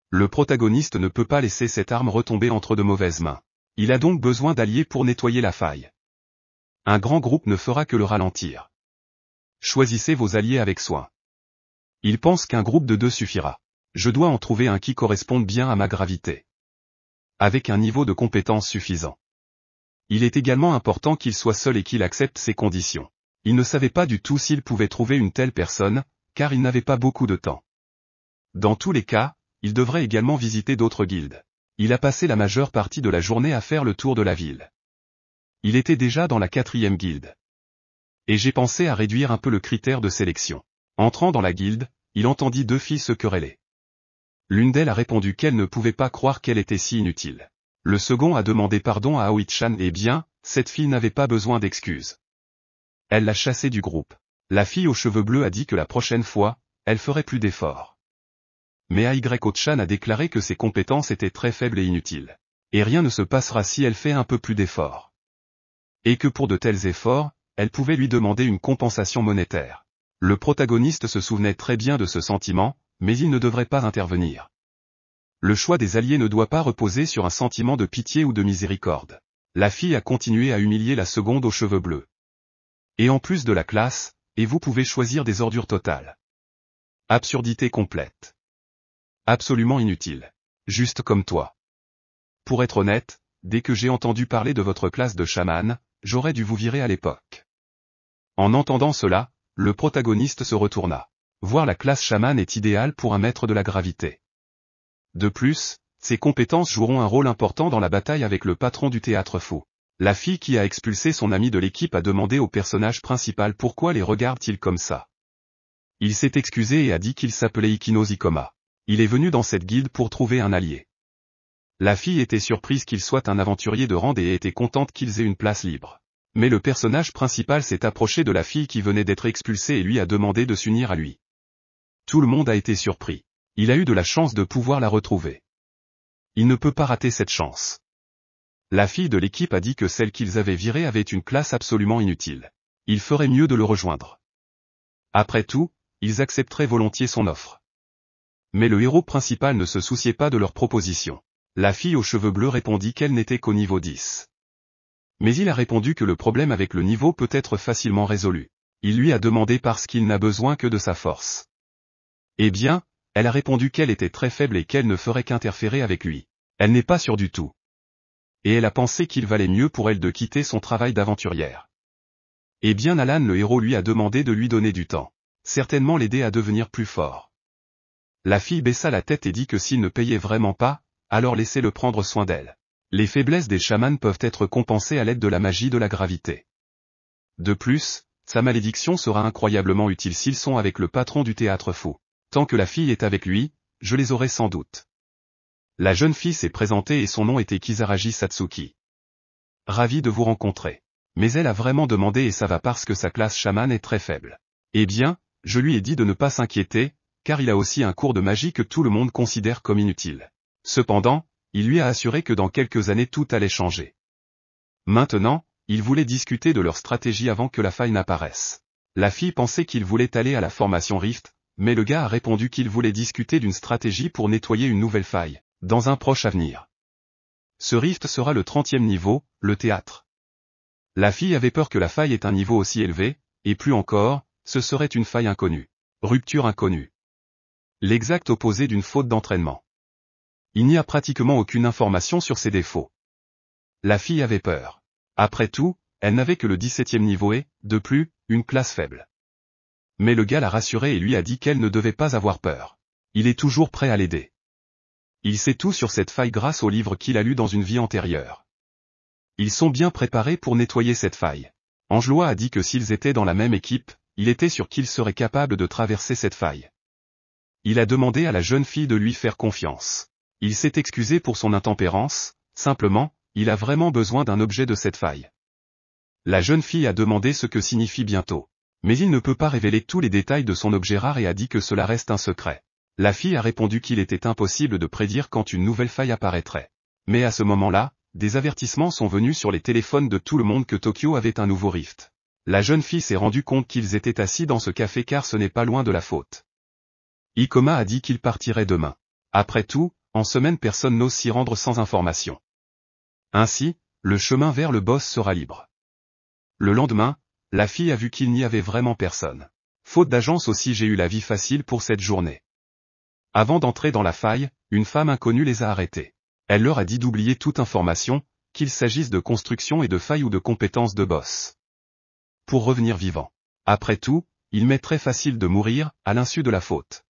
Le protagoniste ne peut pas laisser cette arme retomber entre de mauvaises mains. Il a donc besoin d'alliés pour nettoyer la faille. Un grand groupe ne fera que le ralentir. Choisissez vos alliés avec soin. Il pense qu'un groupe de deux suffira. Je dois en trouver un qui corresponde bien à ma gravité. Avec un niveau de compétence suffisant. Il est également important qu'il soit seul et qu'il accepte ses conditions. Il ne savait pas du tout s'il pouvait trouver une telle personne, car il n'avait pas beaucoup de temps. Dans tous les cas, il devrait également visiter d'autres guildes il a passé la majeure partie de la journée à faire le tour de la ville. Il était déjà dans la quatrième guilde. Et j'ai pensé à réduire un peu le critère de sélection. Entrant dans la guilde, il entendit deux filles se quereller. L'une d'elles a répondu qu'elle ne pouvait pas croire qu'elle était si inutile. Le second a demandé pardon à Chan et bien, cette fille n'avait pas besoin d'excuses. Elle l'a chassée du groupe. La fille aux cheveux bleus a dit que la prochaine fois, elle ferait plus d'efforts mais Y a déclaré que ses compétences étaient très faibles et inutiles. Et rien ne se passera si elle fait un peu plus d'efforts. Et que pour de tels efforts, elle pouvait lui demander une compensation monétaire. Le protagoniste se souvenait très bien de ce sentiment, mais il ne devrait pas intervenir. Le choix des alliés ne doit pas reposer sur un sentiment de pitié ou de miséricorde. La fille a continué à humilier la seconde aux cheveux bleus. Et en plus de la classe, et vous pouvez choisir des ordures totales. Absurdité complète. Absolument inutile. Juste comme toi. Pour être honnête, dès que j'ai entendu parler de votre classe de chaman, j'aurais dû vous virer à l'époque. En entendant cela, le protagoniste se retourna. Voir la classe chamane est idéal pour un maître de la gravité. De plus, ses compétences joueront un rôle important dans la bataille avec le patron du théâtre faux. La fille qui a expulsé son ami de l'équipe a demandé au personnage principal pourquoi les regarde-t-il comme ça. Il s'est excusé et a dit qu'il s'appelait Ikinosikoma. Il est venu dans cette guilde pour trouver un allié. La fille était surprise qu'il soit un aventurier de rang et était contente qu'ils aient une place libre. Mais le personnage principal s'est approché de la fille qui venait d'être expulsée et lui a demandé de s'unir à lui. Tout le monde a été surpris. Il a eu de la chance de pouvoir la retrouver. Il ne peut pas rater cette chance. La fille de l'équipe a dit que celle qu'ils avaient virée avait une place absolument inutile. Il ferait mieux de le rejoindre. Après tout, ils accepteraient volontiers son offre. Mais le héros principal ne se souciait pas de leur proposition. La fille aux cheveux bleus répondit qu'elle n'était qu'au niveau 10. Mais il a répondu que le problème avec le niveau peut être facilement résolu. Il lui a demandé parce qu'il n'a besoin que de sa force. Eh bien, elle a répondu qu'elle était très faible et qu'elle ne ferait qu'interférer avec lui. Elle n'est pas sûre du tout. Et elle a pensé qu'il valait mieux pour elle de quitter son travail d'aventurière. Eh bien Alan le héros lui a demandé de lui donner du temps. Certainement l'aider à devenir plus fort. La fille baissa la tête et dit que s'il ne payait vraiment pas, alors laissez-le prendre soin d'elle. Les faiblesses des chamans peuvent être compensées à l'aide de la magie de la gravité. De plus, sa malédiction sera incroyablement utile s'ils sont avec le patron du théâtre fou. Tant que la fille est avec lui, je les aurai sans doute. La jeune fille s'est présentée et son nom était Kizaragi Satsuki. Ravi de vous rencontrer. Mais elle a vraiment demandé et ça va parce que sa classe chamane est très faible. Eh bien, je lui ai dit de ne pas s'inquiéter, car il a aussi un cours de magie que tout le monde considère comme inutile. Cependant, il lui a assuré que dans quelques années tout allait changer. Maintenant, il voulait discuter de leur stratégie avant que la faille n'apparaisse. La fille pensait qu'il voulait aller à la formation Rift, mais le gars a répondu qu'il voulait discuter d'une stratégie pour nettoyer une nouvelle faille, dans un proche avenir. Ce Rift sera le 30e niveau, le théâtre. La fille avait peur que la faille ait un niveau aussi élevé, et plus encore, ce serait une faille inconnue. Rupture inconnue. L'exact opposé d'une faute d'entraînement. Il n'y a pratiquement aucune information sur ses défauts. La fille avait peur. Après tout, elle n'avait que le 17e niveau et, de plus, une classe faible. Mais le gars l'a rassurée et lui a dit qu'elle ne devait pas avoir peur. Il est toujours prêt à l'aider. Il sait tout sur cette faille grâce au livre qu'il a lu dans une vie antérieure. Ils sont bien préparés pour nettoyer cette faille. Angelois a dit que s'ils étaient dans la même équipe, il était sûr qu'ils seraient capables de traverser cette faille. Il a demandé à la jeune fille de lui faire confiance. Il s'est excusé pour son intempérance, simplement, il a vraiment besoin d'un objet de cette faille. La jeune fille a demandé ce que signifie bientôt. Mais il ne peut pas révéler tous les détails de son objet rare et a dit que cela reste un secret. La fille a répondu qu'il était impossible de prédire quand une nouvelle faille apparaîtrait. Mais à ce moment-là, des avertissements sont venus sur les téléphones de tout le monde que Tokyo avait un nouveau rift. La jeune fille s'est rendue compte qu'ils étaient assis dans ce café car ce n'est pas loin de la faute. Ikoma a dit qu'il partirait demain. Après tout, en semaine personne n'ose s'y rendre sans information. Ainsi, le chemin vers le boss sera libre. Le lendemain, la fille a vu qu'il n'y avait vraiment personne. Faute d'agence aussi j'ai eu la vie facile pour cette journée. Avant d'entrer dans la faille, une femme inconnue les a arrêtés. Elle leur a dit d'oublier toute information, qu'il s'agisse de construction et de faille ou de compétences de boss. Pour revenir vivant. Après tout, il m'est très facile de mourir, à l'insu de la faute.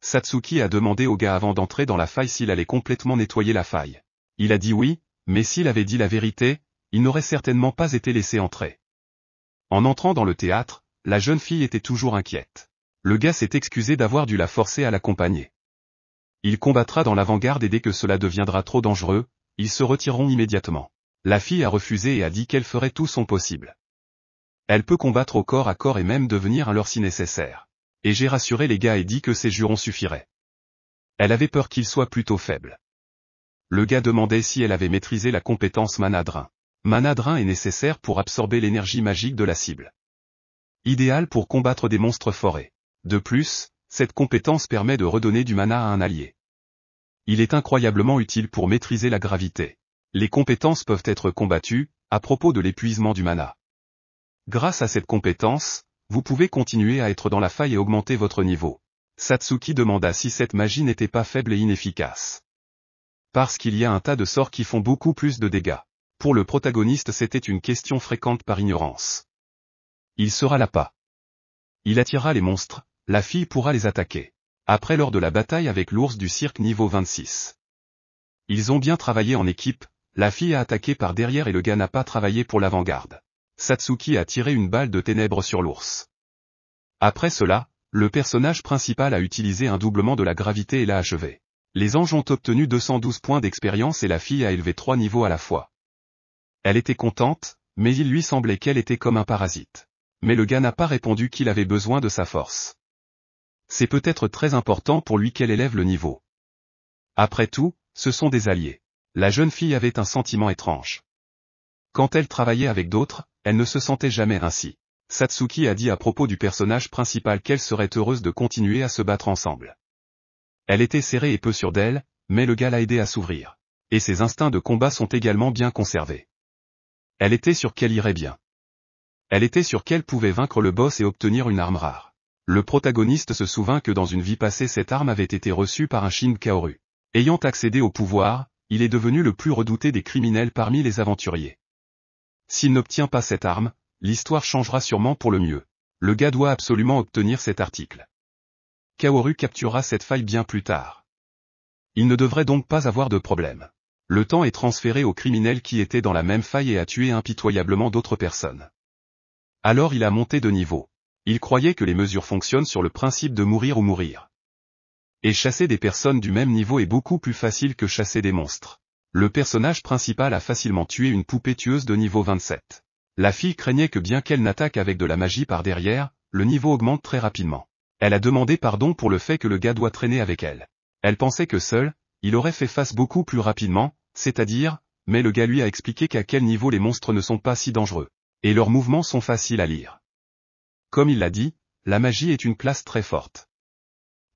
Satsuki a demandé au gars avant d'entrer dans la faille s'il allait complètement nettoyer la faille. Il a dit oui, mais s'il avait dit la vérité, il n'aurait certainement pas été laissé entrer. En entrant dans le théâtre, la jeune fille était toujours inquiète. Le gars s'est excusé d'avoir dû la forcer à l'accompagner. Il combattra dans l'avant-garde et dès que cela deviendra trop dangereux, ils se retireront immédiatement. La fille a refusé et a dit qu'elle ferait tout son possible. Elle peut combattre au corps à corps et même devenir un si nécessaire et j'ai rassuré les gars et dit que ces jurons suffiraient. Elle avait peur qu'ils soient plutôt faibles. Le gars demandait si elle avait maîtrisé la compétence manadrin. Manadrin est nécessaire pour absorber l'énergie magique de la cible. Idéal pour combattre des monstres forêts. De plus, cette compétence permet de redonner du mana à un allié. Il est incroyablement utile pour maîtriser la gravité. Les compétences peuvent être combattues, à propos de l'épuisement du mana. Grâce à cette compétence, vous pouvez continuer à être dans la faille et augmenter votre niveau. Satsuki demanda si cette magie n'était pas faible et inefficace. Parce qu'il y a un tas de sorts qui font beaucoup plus de dégâts. Pour le protagoniste c'était une question fréquente par ignorance. Il sera là-bas. pas. Il attira les monstres, la fille pourra les attaquer. Après lors de la bataille avec l'ours du cirque niveau 26. Ils ont bien travaillé en équipe, la fille a attaqué par derrière et le gars n'a pas travaillé pour l'avant-garde. Satsuki a tiré une balle de ténèbres sur l'ours. Après cela, le personnage principal a utilisé un doublement de la gravité et l'a achevé. Les anges ont obtenu 212 points d'expérience et la fille a élevé trois niveaux à la fois. Elle était contente, mais il lui semblait qu'elle était comme un parasite. Mais le gars n'a pas répondu qu'il avait besoin de sa force. C'est peut-être très important pour lui qu'elle élève le niveau. Après tout, ce sont des alliés. La jeune fille avait un sentiment étrange. Quand elle travaillait avec d'autres, elle ne se sentait jamais ainsi. Satsuki a dit à propos du personnage principal qu'elle serait heureuse de continuer à se battre ensemble. Elle était serrée et peu sûre d'elle, mais le gars l'a aidé à s'ouvrir. Et ses instincts de combat sont également bien conservés. Elle était sûre qu'elle irait bien. Elle était sûre qu'elle pouvait vaincre le boss et obtenir une arme rare. Le protagoniste se souvint que dans une vie passée cette arme avait été reçue par un Shin Kaoru. Ayant accédé au pouvoir, il est devenu le plus redouté des criminels parmi les aventuriers. S'il n'obtient pas cette arme, l'histoire changera sûrement pour le mieux. Le gars doit absolument obtenir cet article. Kaoru capturera cette faille bien plus tard. Il ne devrait donc pas avoir de problème. Le temps est transféré au criminel qui était dans la même faille et a tué impitoyablement d'autres personnes. Alors il a monté de niveau. Il croyait que les mesures fonctionnent sur le principe de mourir ou mourir. Et chasser des personnes du même niveau est beaucoup plus facile que chasser des monstres. Le personnage principal a facilement tué une poupée tueuse de niveau 27. La fille craignait que bien qu'elle n'attaque avec de la magie par derrière, le niveau augmente très rapidement. Elle a demandé pardon pour le fait que le gars doit traîner avec elle. Elle pensait que seul, il aurait fait face beaucoup plus rapidement, c'est-à-dire, mais le gars lui a expliqué qu'à quel niveau les monstres ne sont pas si dangereux. Et leurs mouvements sont faciles à lire. Comme il l'a dit, la magie est une classe très forte.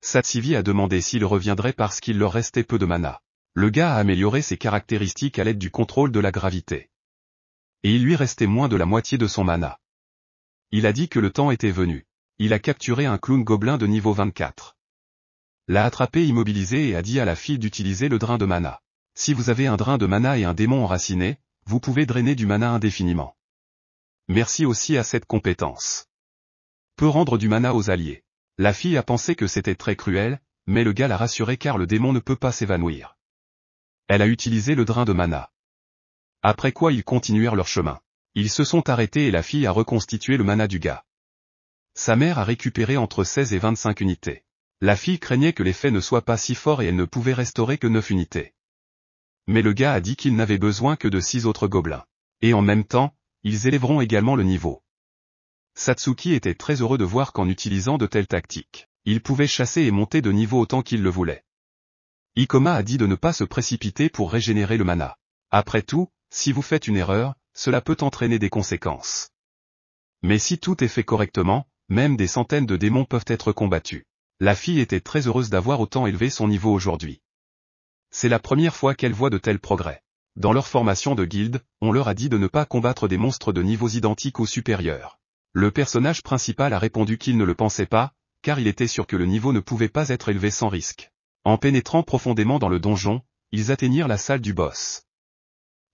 Satsivi a demandé s'il reviendrait parce qu'il leur restait peu de mana le gars a amélioré ses caractéristiques à l'aide du contrôle de la gravité. Et il lui restait moins de la moitié de son mana. Il a dit que le temps était venu. Il a capturé un clown gobelin de niveau 24. L'a attrapé immobilisé et a dit à la fille d'utiliser le drain de mana. Si vous avez un drain de mana et un démon enraciné, vous pouvez drainer du mana indéfiniment. Merci aussi à cette compétence. Peut rendre du mana aux alliés. La fille a pensé que c'était très cruel, mais le gars l'a rassuré car le démon ne peut pas s'évanouir. Elle a utilisé le drain de mana. Après quoi ils continuèrent leur chemin. Ils se sont arrêtés et la fille a reconstitué le mana du gars. Sa mère a récupéré entre 16 et 25 unités. La fille craignait que l'effet ne soit pas si fort et elle ne pouvait restaurer que 9 unités. Mais le gars a dit qu'il n'avait besoin que de 6 autres gobelins. Et en même temps, ils élèveront également le niveau. Satsuki était très heureux de voir qu'en utilisant de telles tactiques, il pouvait chasser et monter de niveau autant qu'il le voulait. Ikoma a dit de ne pas se précipiter pour régénérer le mana. Après tout, si vous faites une erreur, cela peut entraîner des conséquences. Mais si tout est fait correctement, même des centaines de démons peuvent être combattus. La fille était très heureuse d'avoir autant élevé son niveau aujourd'hui. C'est la première fois qu'elle voit de tels progrès. Dans leur formation de guilde, on leur a dit de ne pas combattre des monstres de niveaux identiques ou supérieurs. Le personnage principal a répondu qu'il ne le pensait pas, car il était sûr que le niveau ne pouvait pas être élevé sans risque. En pénétrant profondément dans le donjon, ils atteignirent la salle du boss.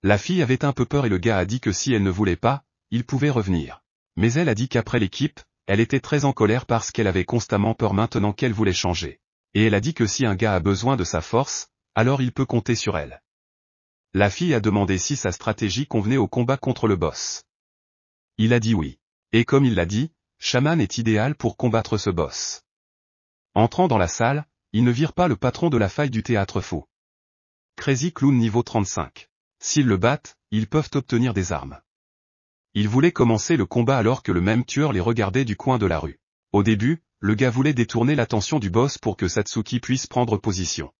La fille avait un peu peur et le gars a dit que si elle ne voulait pas, il pouvait revenir. Mais elle a dit qu'après l'équipe, elle était très en colère parce qu'elle avait constamment peur maintenant qu'elle voulait changer. Et elle a dit que si un gars a besoin de sa force, alors il peut compter sur elle. La fille a demandé si sa stratégie convenait au combat contre le boss. Il a dit oui. Et comme il l'a dit, Shaman est idéal pour combattre ce boss. Entrant dans la salle, ils ne virent pas le patron de la faille du théâtre faux. Crazy Clown niveau 35. S'ils le battent, ils peuvent obtenir des armes. Ils voulaient commencer le combat alors que le même tueur les regardait du coin de la rue. Au début, le gars voulait détourner l'attention du boss pour que Satsuki puisse prendre position.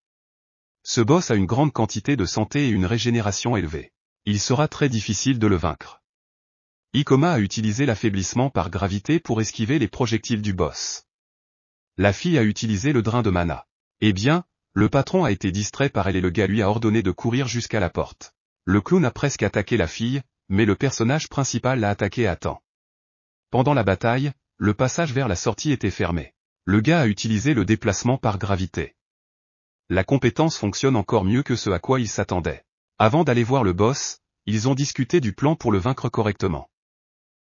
Ce boss a une grande quantité de santé et une régénération élevée. Il sera très difficile de le vaincre. Ikoma a utilisé l'affaiblissement par gravité pour esquiver les projectiles du boss. La fille a utilisé le drain de mana. Eh bien, le patron a été distrait par elle et le gars lui a ordonné de courir jusqu'à la porte. Le clown a presque attaqué la fille, mais le personnage principal l'a attaqué à temps. Pendant la bataille, le passage vers la sortie était fermé. Le gars a utilisé le déplacement par gravité. La compétence fonctionne encore mieux que ce à quoi il s'attendait. Avant d'aller voir le boss, ils ont discuté du plan pour le vaincre correctement.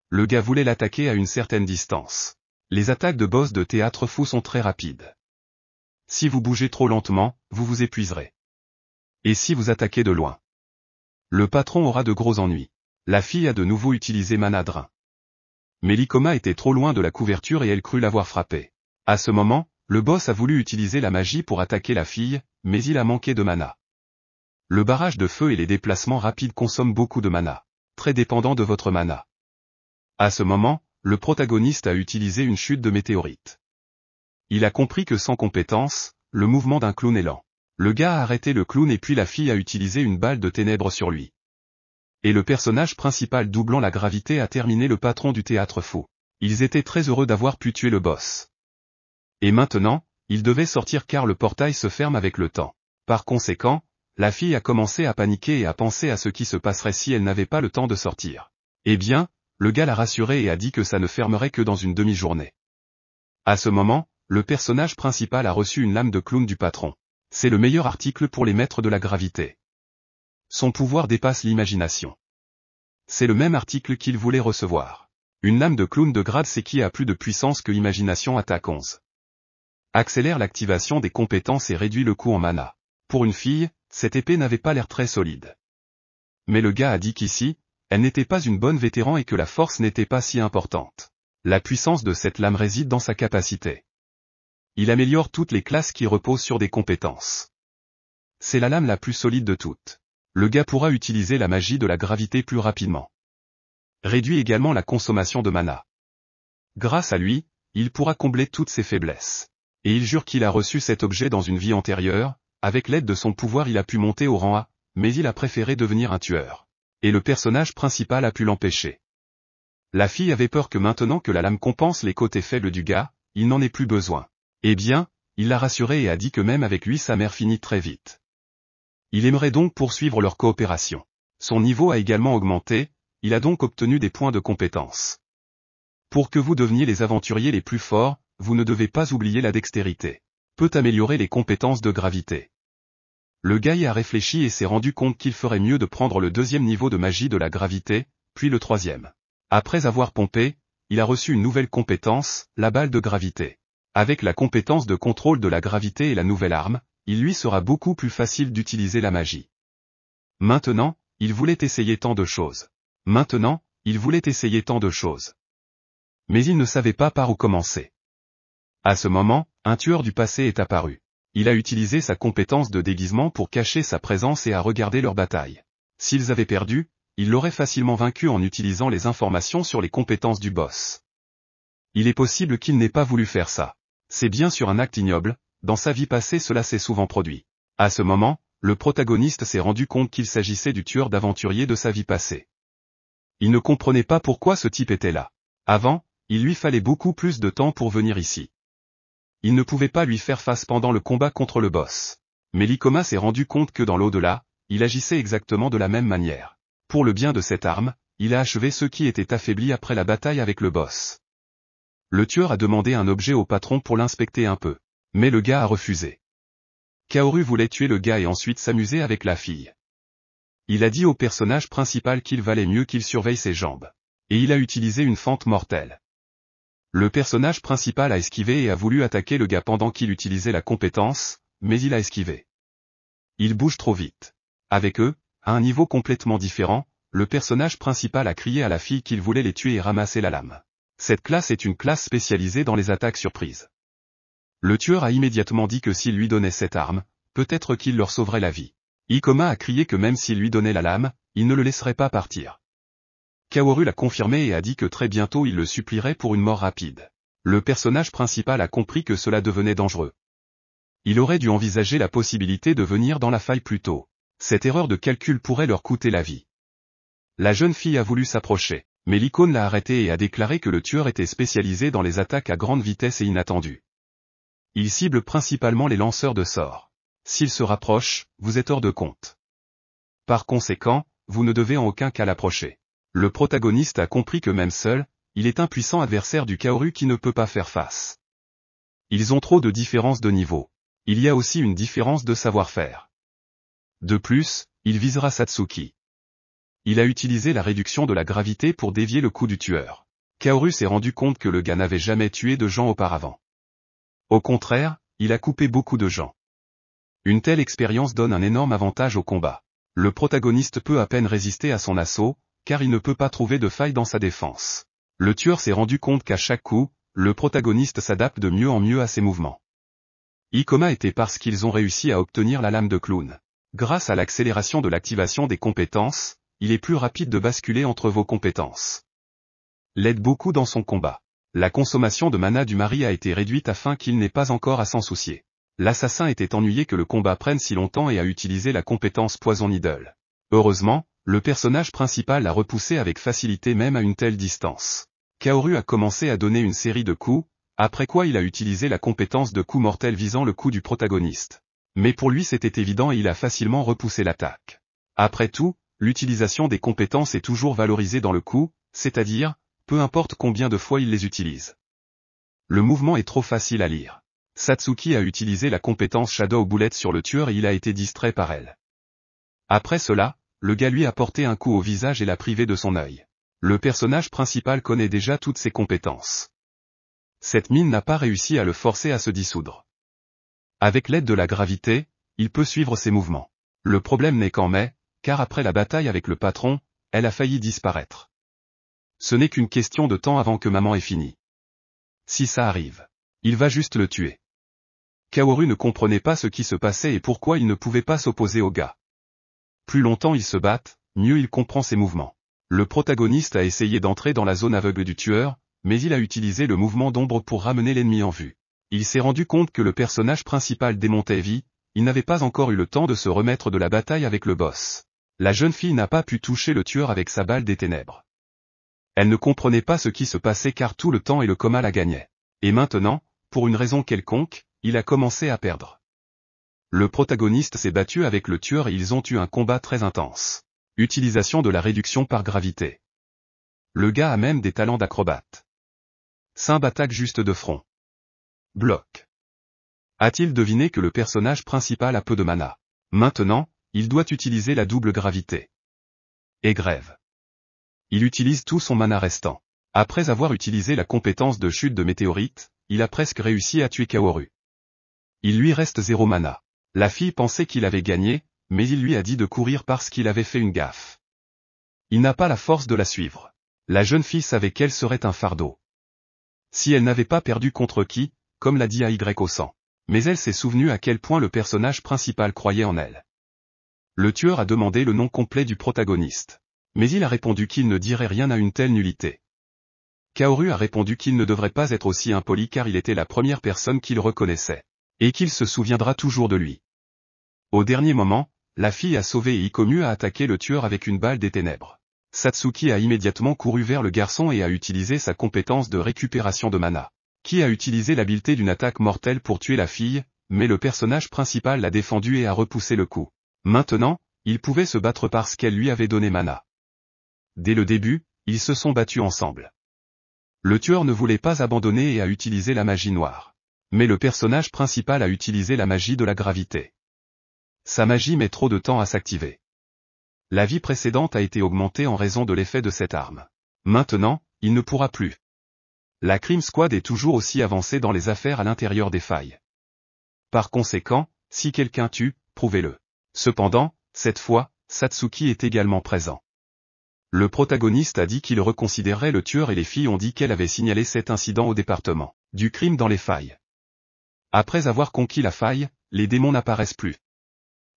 Le gars voulait l'attaquer à une certaine distance. Les attaques de boss de théâtre fou sont très rapides. Si vous bougez trop lentement, vous vous épuiserez. Et si vous attaquez de loin Le patron aura de gros ennuis. La fille a de nouveau utilisé drain. Mais l'icoma était trop loin de la couverture et elle crut l'avoir frappé. À ce moment, le boss a voulu utiliser la magie pour attaquer la fille, mais il a manqué de mana. Le barrage de feu et les déplacements rapides consomment beaucoup de mana, très dépendant de votre mana. À ce moment, le protagoniste a utilisé une chute de météorite. Il a compris que sans compétence, le mouvement d'un clown est lent. Le gars a arrêté le clown et puis la fille a utilisé une balle de ténèbres sur lui. Et le personnage principal doublant la gravité a terminé le patron du théâtre faux. Ils étaient très heureux d'avoir pu tuer le boss. Et maintenant, ils devaient sortir car le portail se ferme avec le temps. Par conséquent, la fille a commencé à paniquer et à penser à ce qui se passerait si elle n'avait pas le temps de sortir. Eh bien, le gars l'a rassuré et a dit que ça ne fermerait que dans une demi-journée. À ce moment, le personnage principal a reçu une lame de clown du patron. C'est le meilleur article pour les maîtres de la gravité. Son pouvoir dépasse l'imagination. C'est le même article qu'il voulait recevoir. Une lame de clown de grade c'est qui a plus de puissance que Imagination Attaque 11. Accélère l'activation des compétences et réduit le coût en mana. Pour une fille, cette épée n'avait pas l'air très solide. Mais le gars a dit qu'ici, elle n'était pas une bonne vétéran et que la force n'était pas si importante. La puissance de cette lame réside dans sa capacité. Il améliore toutes les classes qui reposent sur des compétences. C'est la lame la plus solide de toutes. Le gars pourra utiliser la magie de la gravité plus rapidement. Réduit également la consommation de mana. Grâce à lui, il pourra combler toutes ses faiblesses. Et il jure qu'il a reçu cet objet dans une vie antérieure, avec l'aide de son pouvoir il a pu monter au rang A, mais il a préféré devenir un tueur et le personnage principal a pu l'empêcher. La fille avait peur que maintenant que la lame compense les côtés faibles du gars, il n'en ait plus besoin. Eh bien, il l'a rassuré et a dit que même avec lui sa mère finit très vite. Il aimerait donc poursuivre leur coopération. Son niveau a également augmenté, il a donc obtenu des points de compétence. Pour que vous deveniez les aventuriers les plus forts, vous ne devez pas oublier la dextérité. Peut améliorer les compétences de gravité. Le gars y a réfléchi et s'est rendu compte qu'il ferait mieux de prendre le deuxième niveau de magie de la gravité, puis le troisième. Après avoir pompé, il a reçu une nouvelle compétence, la balle de gravité. Avec la compétence de contrôle de la gravité et la nouvelle arme, il lui sera beaucoup plus facile d'utiliser la magie. Maintenant, il voulait essayer tant de choses. Maintenant, il voulait essayer tant de choses. Mais il ne savait pas par où commencer. À ce moment, un tueur du passé est apparu. Il a utilisé sa compétence de déguisement pour cacher sa présence et à regarder leur bataille. S'ils avaient perdu, il l'aurait facilement vaincu en utilisant les informations sur les compétences du boss. Il est possible qu'il n'ait pas voulu faire ça. C'est bien sur un acte ignoble, dans sa vie passée cela s'est souvent produit. À ce moment, le protagoniste s'est rendu compte qu'il s'agissait du tueur d'aventurier de sa vie passée. Il ne comprenait pas pourquoi ce type était là. Avant, il lui fallait beaucoup plus de temps pour venir ici il ne pouvait pas lui faire face pendant le combat contre le boss. Mais Lycomas s'est rendu compte que dans l'au-delà, il agissait exactement de la même manière. Pour le bien de cette arme, il a achevé ceux qui étaient affaiblis après la bataille avec le boss. Le tueur a demandé un objet au patron pour l'inspecter un peu. Mais le gars a refusé. Kaoru voulait tuer le gars et ensuite s'amuser avec la fille. Il a dit au personnage principal qu'il valait mieux qu'il surveille ses jambes. Et il a utilisé une fente mortelle. Le personnage principal a esquivé et a voulu attaquer le gars pendant qu'il utilisait la compétence, mais il a esquivé. Il bouge trop vite. Avec eux, à un niveau complètement différent, le personnage principal a crié à la fille qu'il voulait les tuer et ramasser la lame. Cette classe est une classe spécialisée dans les attaques surprises. Le tueur a immédiatement dit que s'il lui donnait cette arme, peut-être qu'il leur sauverait la vie. Ikoma a crié que même s'il lui donnait la lame, il ne le laisserait pas partir. Kaoru l'a confirmé et a dit que très bientôt il le supplierait pour une mort rapide. Le personnage principal a compris que cela devenait dangereux. Il aurait dû envisager la possibilité de venir dans la faille plus tôt. Cette erreur de calcul pourrait leur coûter la vie. La jeune fille a voulu s'approcher, mais l'icône l'a arrêtée et a déclaré que le tueur était spécialisé dans les attaques à grande vitesse et inattendues. Il cible principalement les lanceurs de sorts. S'il se rapproche, vous êtes hors de compte. Par conséquent, vous ne devez en aucun cas l'approcher. Le protagoniste a compris que même seul, il est un puissant adversaire du Kaoru qui ne peut pas faire face. Ils ont trop de différences de niveau. Il y a aussi une différence de savoir-faire. De plus, il visera Satsuki. Il a utilisé la réduction de la gravité pour dévier le coup du tueur. Kaoru s'est rendu compte que le gars n'avait jamais tué de gens auparavant. Au contraire, il a coupé beaucoup de gens. Une telle expérience donne un énorme avantage au combat. Le protagoniste peut à peine résister à son assaut, car il ne peut pas trouver de faille dans sa défense. Le tueur s'est rendu compte qu'à chaque coup, le protagoniste s'adapte de mieux en mieux à ses mouvements. Ikoma était parce qu'ils ont réussi à obtenir la lame de clown. Grâce à l'accélération de l'activation des compétences, il est plus rapide de basculer entre vos compétences. L'aide beaucoup dans son combat. La consommation de mana du mari a été réduite afin qu'il n'ait pas encore à s'en soucier. L'assassin était ennuyé que le combat prenne si longtemps et a utilisé la compétence Poison Needle. Heureusement, le personnage principal l'a repoussé avec facilité même à une telle distance. Kaoru a commencé à donner une série de coups, après quoi il a utilisé la compétence de coup mortel visant le coup du protagoniste. Mais pour lui c'était évident et il a facilement repoussé l'attaque. Après tout, l'utilisation des compétences est toujours valorisée dans le coup, c'est-à-dire, peu importe combien de fois il les utilise. Le mouvement est trop facile à lire. Satsuki a utilisé la compétence Shadow Bullet sur le tueur et il a été distrait par elle. Après cela, le gars lui a porté un coup au visage et l'a privé de son œil. Le personnage principal connaît déjà toutes ses compétences. Cette mine n'a pas réussi à le forcer à se dissoudre. Avec l'aide de la gravité, il peut suivre ses mouvements. Le problème n'est qu'en mai, car après la bataille avec le patron, elle a failli disparaître. Ce n'est qu'une question de temps avant que maman ait fini. Si ça arrive, il va juste le tuer. Kaoru ne comprenait pas ce qui se passait et pourquoi il ne pouvait pas s'opposer au gars. Plus longtemps ils se battent, mieux il comprend ses mouvements. Le protagoniste a essayé d'entrer dans la zone aveugle du tueur, mais il a utilisé le mouvement d'ombre pour ramener l'ennemi en vue. Il s'est rendu compte que le personnage principal démontait vie, il n'avait pas encore eu le temps de se remettre de la bataille avec le boss. La jeune fille n'a pas pu toucher le tueur avec sa balle des ténèbres. Elle ne comprenait pas ce qui se passait car tout le temps et le coma la gagnaient. Et maintenant, pour une raison quelconque, il a commencé à perdre. Le protagoniste s'est battu avec le tueur et ils ont eu un combat très intense. Utilisation de la réduction par gravité. Le gars a même des talents d'acrobate. Simba attaque juste de front. Bloc. A-t-il deviné que le personnage principal a peu de mana Maintenant, il doit utiliser la double gravité. Et grève. Il utilise tout son mana restant. Après avoir utilisé la compétence de chute de météorite, il a presque réussi à tuer Kaoru. Il lui reste zéro mana. La fille pensait qu'il avait gagné, mais il lui a dit de courir parce qu'il avait fait une gaffe. Il n'a pas la force de la suivre. La jeune fille savait qu'elle serait un fardeau. Si elle n'avait pas perdu contre qui, comme l'a dit AY au sang. Mais elle s'est souvenue à quel point le personnage principal croyait en elle. Le tueur a demandé le nom complet du protagoniste. Mais il a répondu qu'il ne dirait rien à une telle nullité. Kaoru a répondu qu'il ne devrait pas être aussi impoli car il était la première personne qu'il reconnaissait et qu'il se souviendra toujours de lui. Au dernier moment, la fille a sauvé et Ikomu a attaqué le tueur avec une balle des ténèbres. Satsuki a immédiatement couru vers le garçon et a utilisé sa compétence de récupération de mana. Qui a utilisé l'habileté d'une attaque mortelle pour tuer la fille, mais le personnage principal l'a défendu et a repoussé le coup. Maintenant, il pouvait se battre parce qu'elle lui avait donné mana. Dès le début, ils se sont battus ensemble. Le tueur ne voulait pas abandonner et a utilisé la magie noire mais le personnage principal a utilisé la magie de la gravité. Sa magie met trop de temps à s'activer. La vie précédente a été augmentée en raison de l'effet de cette arme. Maintenant, il ne pourra plus. La Crime Squad est toujours aussi avancée dans les affaires à l'intérieur des failles. Par conséquent, si quelqu'un tue, prouvez-le. Cependant, cette fois, Satsuki est également présent. Le protagoniste a dit qu'il reconsidérait le tueur et les filles ont dit qu'elle avait signalé cet incident au département du crime dans les failles. Après avoir conquis la faille, les démons n'apparaissent plus.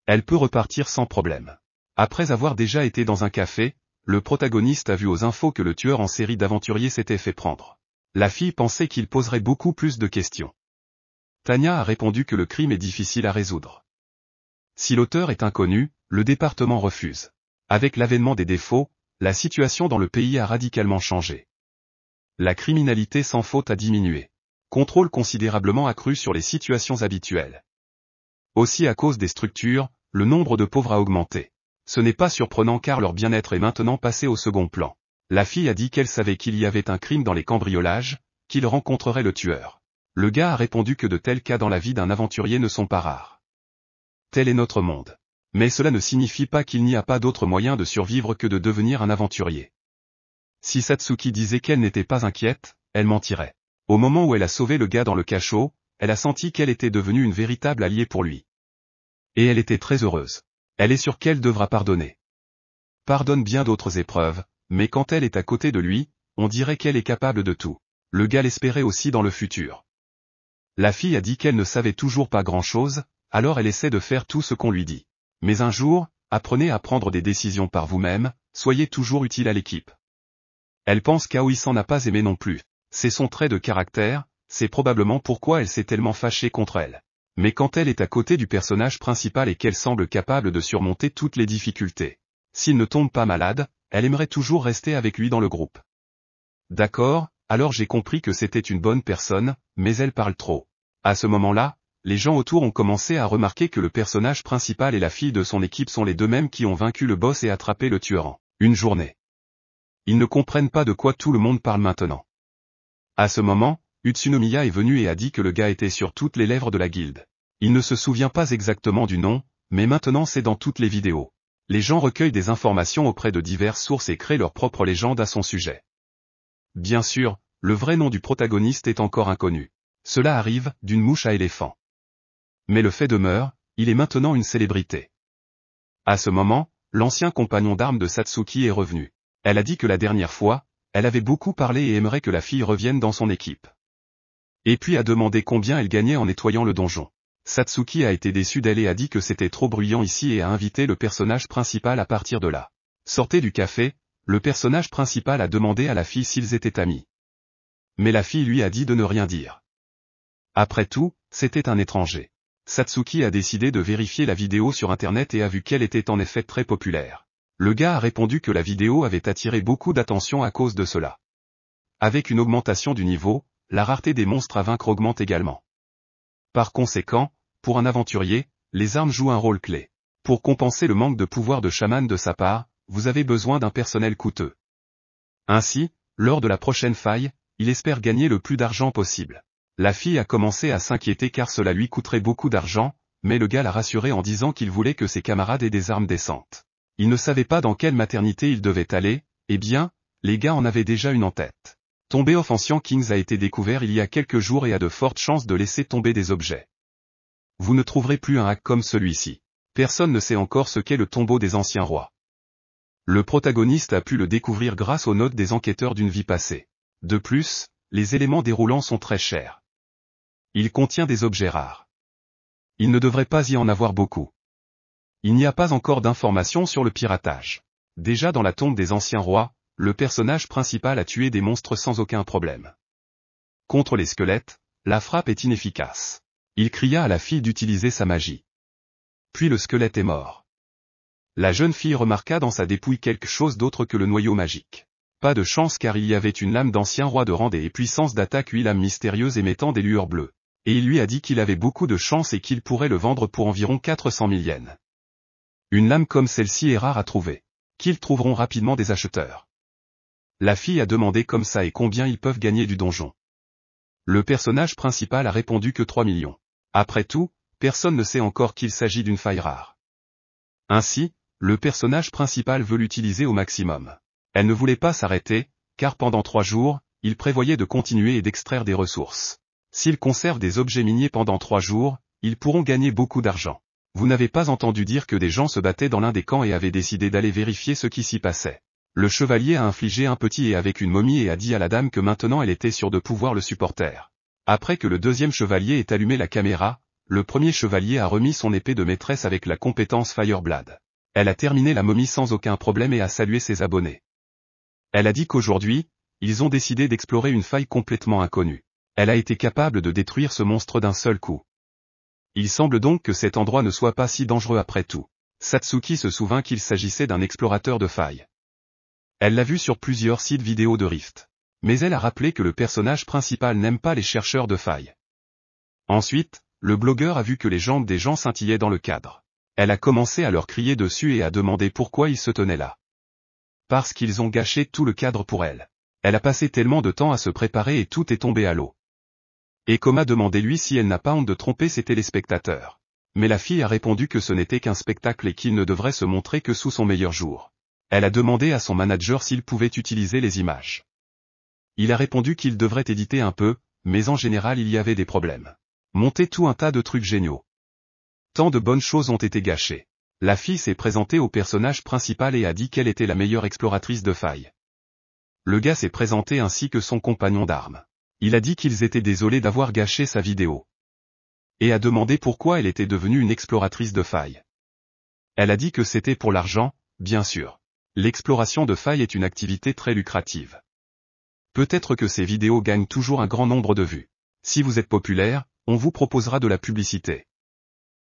Elle peut repartir sans problème. Après avoir déjà été dans un café, le protagoniste a vu aux infos que le tueur en série d'aventuriers s'était fait prendre. La fille pensait qu'il poserait beaucoup plus de questions. Tania a répondu que le crime est difficile à résoudre. Si l'auteur est inconnu, le département refuse. Avec l'avènement des défauts, la situation dans le pays a radicalement changé. La criminalité sans faute a diminué contrôle considérablement accru sur les situations habituelles. Aussi à cause des structures, le nombre de pauvres a augmenté. Ce n'est pas surprenant car leur bien-être est maintenant passé au second plan. La fille a dit qu'elle savait qu'il y avait un crime dans les cambriolages, qu'il rencontrerait le tueur. Le gars a répondu que de tels cas dans la vie d'un aventurier ne sont pas rares. Tel est notre monde. Mais cela ne signifie pas qu'il n'y a pas d'autre moyen de survivre que de devenir un aventurier. Si Satsuki disait qu'elle n'était pas inquiète, elle mentirait. Au moment où elle a sauvé le gars dans le cachot, elle a senti qu'elle était devenue une véritable alliée pour lui. Et elle était très heureuse. Elle est sûre qu'elle devra pardonner. Pardonne bien d'autres épreuves, mais quand elle est à côté de lui, on dirait qu'elle est capable de tout. Le gars l'espérait aussi dans le futur. La fille a dit qu'elle ne savait toujours pas grand-chose, alors elle essaie de faire tout ce qu'on lui dit. Mais un jour, apprenez à prendre des décisions par vous-même, soyez toujours utile à l'équipe. Elle pense qu'Aoi s'en a pas aimé non plus. C'est son trait de caractère, c'est probablement pourquoi elle s'est tellement fâchée contre elle. Mais quand elle est à côté du personnage principal et qu'elle semble capable de surmonter toutes les difficultés. S'il ne tombe pas malade, elle aimerait toujours rester avec lui dans le groupe. D'accord, alors j'ai compris que c'était une bonne personne, mais elle parle trop. À ce moment-là, les gens autour ont commencé à remarquer que le personnage principal et la fille de son équipe sont les deux mêmes qui ont vaincu le boss et attrapé le tueur en une journée. Ils ne comprennent pas de quoi tout le monde parle maintenant. À ce moment, Utsunomiya est venu et a dit que le gars était sur toutes les lèvres de la guilde. Il ne se souvient pas exactement du nom, mais maintenant c'est dans toutes les vidéos. Les gens recueillent des informations auprès de diverses sources et créent leur propre légende à son sujet. Bien sûr, le vrai nom du protagoniste est encore inconnu. Cela arrive, d'une mouche à éléphant. Mais le fait demeure, il est maintenant une célébrité. À ce moment, l'ancien compagnon d'armes de Satsuki est revenu. Elle a dit que la dernière fois, elle avait beaucoup parlé et aimerait que la fille revienne dans son équipe. Et puis a demandé combien elle gagnait en nettoyant le donjon. Satsuki a été déçu d'elle et a dit que c'était trop bruyant ici et a invité le personnage principal à partir de là. Sortez du café, le personnage principal a demandé à la fille s'ils étaient amis. Mais la fille lui a dit de ne rien dire. Après tout, c'était un étranger. Satsuki a décidé de vérifier la vidéo sur internet et a vu qu'elle était en effet très populaire le gars a répondu que la vidéo avait attiré beaucoup d'attention à cause de cela. Avec une augmentation du niveau, la rareté des monstres à vaincre augmente également. Par conséquent, pour un aventurier, les armes jouent un rôle clé. Pour compenser le manque de pouvoir de chaman de sa part, vous avez besoin d'un personnel coûteux. Ainsi, lors de la prochaine faille, il espère gagner le plus d'argent possible. La fille a commencé à s'inquiéter car cela lui coûterait beaucoup d'argent, mais le gars l'a rassuré en disant qu'il voulait que ses camarades aient des armes décentes. Il ne savait pas dans quelle maternité il devait aller, eh bien, les gars en avaient déjà une en tête. Tombé off Kings a été découvert il y a quelques jours et a de fortes chances de laisser tomber des objets. Vous ne trouverez plus un hack comme celui-ci. Personne ne sait encore ce qu'est le tombeau des anciens rois. Le protagoniste a pu le découvrir grâce aux notes des enquêteurs d'une vie passée. De plus, les éléments déroulants sont très chers. Il contient des objets rares. Il ne devrait pas y en avoir beaucoup. Il n'y a pas encore d'informations sur le piratage. Déjà dans la tombe des anciens rois, le personnage principal a tué des monstres sans aucun problème. Contre les squelettes, la frappe est inefficace. Il cria à la fille d'utiliser sa magie. Puis le squelette est mort. La jeune fille remarqua dans sa dépouille quelque chose d'autre que le noyau magique. Pas de chance car il y avait une lame d'ancien roi de rendez et puissance d'attaque huit lames mystérieuses émettant des lueurs bleues. Et il lui a dit qu'il avait beaucoup de chance et qu'il pourrait le vendre pour environ 400 000 une lame comme celle-ci est rare à trouver. Qu'ils trouveront rapidement des acheteurs. La fille a demandé comme ça et combien ils peuvent gagner du donjon. Le personnage principal a répondu que 3 millions. Après tout, personne ne sait encore qu'il s'agit d'une faille rare. Ainsi, le personnage principal veut l'utiliser au maximum. Elle ne voulait pas s'arrêter, car pendant trois jours, il prévoyait de continuer et d'extraire des ressources. S'ils conservent des objets miniers pendant trois jours, ils pourront gagner beaucoup d'argent. Vous n'avez pas entendu dire que des gens se battaient dans l'un des camps et avaient décidé d'aller vérifier ce qui s'y passait. Le chevalier a infligé un petit et avec une momie et a dit à la dame que maintenant elle était sûre de pouvoir le supporter. Après que le deuxième chevalier ait allumé la caméra, le premier chevalier a remis son épée de maîtresse avec la compétence Fireblade. Elle a terminé la momie sans aucun problème et a salué ses abonnés. Elle a dit qu'aujourd'hui, ils ont décidé d'explorer une faille complètement inconnue. Elle a été capable de détruire ce monstre d'un seul coup. Il semble donc que cet endroit ne soit pas si dangereux après tout. Satsuki se souvint qu'il s'agissait d'un explorateur de failles. Elle l'a vu sur plusieurs sites vidéo de Rift. Mais elle a rappelé que le personnage principal n'aime pas les chercheurs de failles. Ensuite, le blogueur a vu que les jambes des gens scintillaient dans le cadre. Elle a commencé à leur crier dessus et a demandé pourquoi ils se tenaient là. Parce qu'ils ont gâché tout le cadre pour elle. Elle a passé tellement de temps à se préparer et tout est tombé à l'eau. Et Coma demandait-lui si elle n'a pas honte de tromper ses téléspectateurs. Mais la fille a répondu que ce n'était qu'un spectacle et qu'il ne devrait se montrer que sous son meilleur jour. Elle a demandé à son manager s'il pouvait utiliser les images. Il a répondu qu'il devrait éditer un peu, mais en général il y avait des problèmes. Monter tout un tas de trucs géniaux. Tant de bonnes choses ont été gâchées. La fille s'est présentée au personnage principal et a dit qu'elle était la meilleure exploratrice de failles. Le gars s'est présenté ainsi que son compagnon d'armes il a dit qu'ils étaient désolés d'avoir gâché sa vidéo. Et a demandé pourquoi elle était devenue une exploratrice de failles. Elle a dit que c'était pour l'argent, bien sûr. L'exploration de failles est une activité très lucrative. Peut-être que ces vidéos gagnent toujours un grand nombre de vues. Si vous êtes populaire, on vous proposera de la publicité.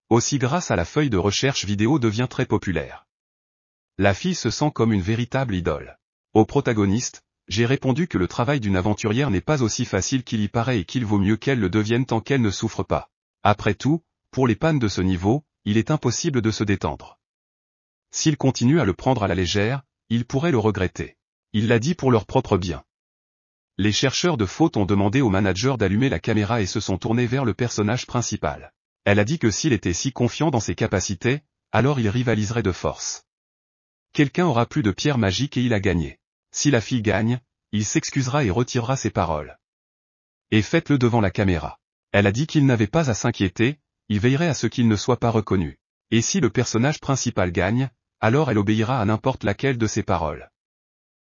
Aussi grâce à la feuille de recherche vidéo devient très populaire. La fille se sent comme une véritable idole. Au protagoniste, j'ai répondu que le travail d'une aventurière n'est pas aussi facile qu'il y paraît et qu'il vaut mieux qu'elle le devienne tant qu'elle ne souffre pas. Après tout, pour les pannes de ce niveau, il est impossible de se détendre. S'il continue à le prendre à la légère, il pourrait le regretter. Il l'a dit pour leur propre bien. Les chercheurs de faute ont demandé au manager d'allumer la caméra et se sont tournés vers le personnage principal. Elle a dit que s'il était si confiant dans ses capacités, alors il rivaliserait de force. Quelqu'un aura plus de pierres magiques et il a gagné. Si la fille gagne, il s'excusera et retirera ses paroles. Et faites-le devant la caméra. Elle a dit qu'il n'avait pas à s'inquiéter, il veillerait à ce qu'il ne soit pas reconnu. Et si le personnage principal gagne, alors elle obéira à n'importe laquelle de ses paroles.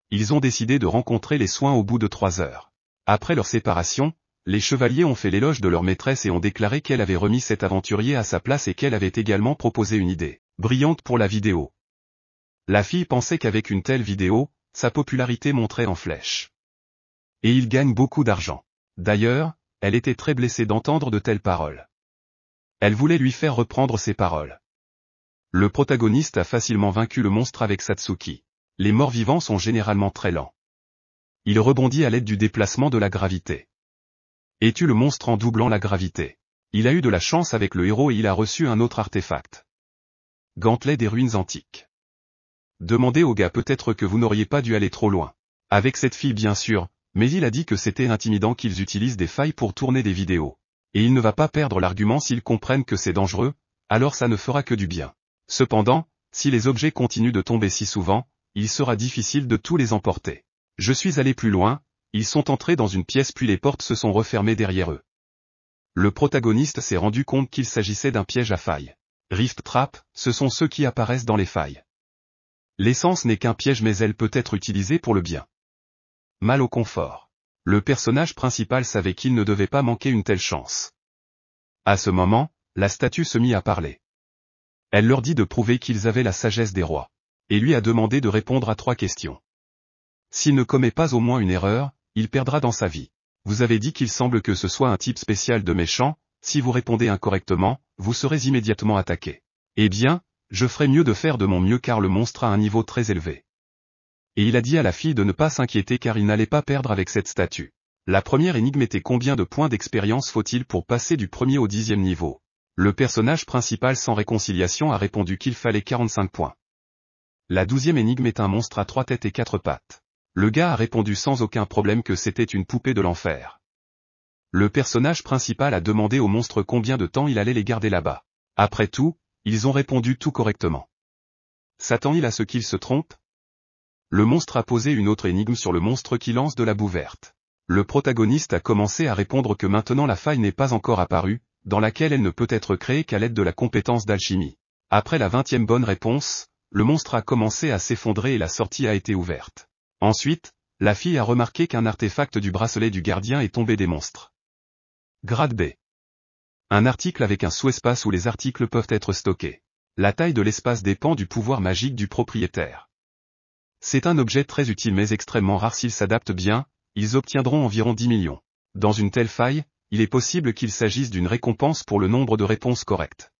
Ils ont décidé de rencontrer les soins au bout de trois heures. Après leur séparation, les chevaliers ont fait l'éloge de leur maîtresse et ont déclaré qu'elle avait remis cet aventurier à sa place et qu'elle avait également proposé une idée, brillante pour la vidéo. La fille pensait qu'avec une telle vidéo, sa popularité montrait en flèche. Et il gagne beaucoup d'argent. D'ailleurs, elle était très blessée d'entendre de telles paroles. Elle voulait lui faire reprendre ses paroles. Le protagoniste a facilement vaincu le monstre avec Satsuki. Les morts vivants sont généralement très lents. Il rebondit à l'aide du déplacement de la gravité. Et tue le monstre en doublant la gravité. Il a eu de la chance avec le héros et il a reçu un autre artefact. Gantelet des ruines antiques. Demandez au gars peut-être que vous n'auriez pas dû aller trop loin. Avec cette fille bien sûr, mais il a dit que c'était intimidant qu'ils utilisent des failles pour tourner des vidéos. Et il ne va pas perdre l'argument s'ils comprennent que c'est dangereux, alors ça ne fera que du bien. Cependant, si les objets continuent de tomber si souvent, il sera difficile de tous les emporter. Je suis allé plus loin, ils sont entrés dans une pièce puis les portes se sont refermées derrière eux. Le protagoniste s'est rendu compte qu'il s'agissait d'un piège à failles. Rift Trap, ce sont ceux qui apparaissent dans les failles. L'essence n'est qu'un piège mais elle peut être utilisée pour le bien. Mal au confort. Le personnage principal savait qu'il ne devait pas manquer une telle chance. À ce moment, la statue se mit à parler. Elle leur dit de prouver qu'ils avaient la sagesse des rois. Et lui a demandé de répondre à trois questions. S'il ne commet pas au moins une erreur, il perdra dans sa vie. Vous avez dit qu'il semble que ce soit un type spécial de méchant, si vous répondez incorrectement, vous serez immédiatement attaqué. Eh bien, je ferais mieux de faire de mon mieux car le monstre a un niveau très élevé. Et il a dit à la fille de ne pas s'inquiéter car il n'allait pas perdre avec cette statue. La première énigme était combien de points d'expérience faut-il pour passer du premier au dixième niveau Le personnage principal sans réconciliation a répondu qu'il fallait 45 points. La douzième énigme est un monstre à trois têtes et quatre pattes. Le gars a répondu sans aucun problème que c'était une poupée de l'enfer. Le personnage principal a demandé au monstre combien de temps il allait les garder là-bas. Après tout, ils ont répondu tout correctement. S'attend-il à ce qu'il se trompe Le monstre a posé une autre énigme sur le monstre qui lance de la boue verte. Le protagoniste a commencé à répondre que maintenant la faille n'est pas encore apparue, dans laquelle elle ne peut être créée qu'à l'aide de la compétence d'alchimie. Après la vingtième bonne réponse, le monstre a commencé à s'effondrer et la sortie a été ouverte. Ensuite, la fille a remarqué qu'un artefact du bracelet du gardien est tombé des monstres. Grade B. Un article avec un sous-espace où les articles peuvent être stockés. La taille de l'espace dépend du pouvoir magique du propriétaire. C'est un objet très utile mais extrêmement rare s'il s'adapte bien, ils obtiendront environ 10 millions. Dans une telle faille, il est possible qu'il s'agisse d'une récompense pour le nombre de réponses correctes.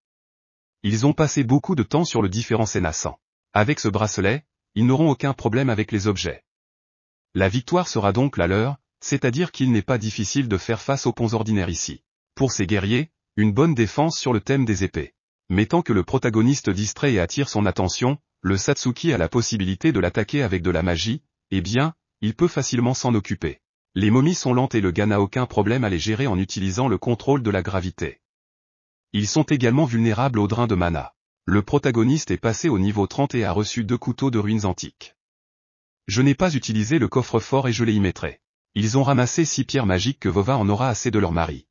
Ils ont passé beaucoup de temps sur le différent sénassant. Avec ce bracelet, ils n'auront aucun problème avec les objets. La victoire sera donc la leur, c'est-à-dire qu'il n'est pas difficile de faire face aux ponts ordinaires ici. Pour ces guerriers, une bonne défense sur le thème des épées. Mais tant que le protagoniste distrait et attire son attention, le Satsuki a la possibilité de l'attaquer avec de la magie, eh bien, il peut facilement s'en occuper. Les momies sont lentes et le gars n'a aucun problème à les gérer en utilisant le contrôle de la gravité. Ils sont également vulnérables aux drains de mana. Le protagoniste est passé au niveau 30 et a reçu deux couteaux de ruines antiques. Je n'ai pas utilisé le coffre-fort et je les y mettrai. Ils ont ramassé six pierres magiques que Vova en aura assez de leur mari.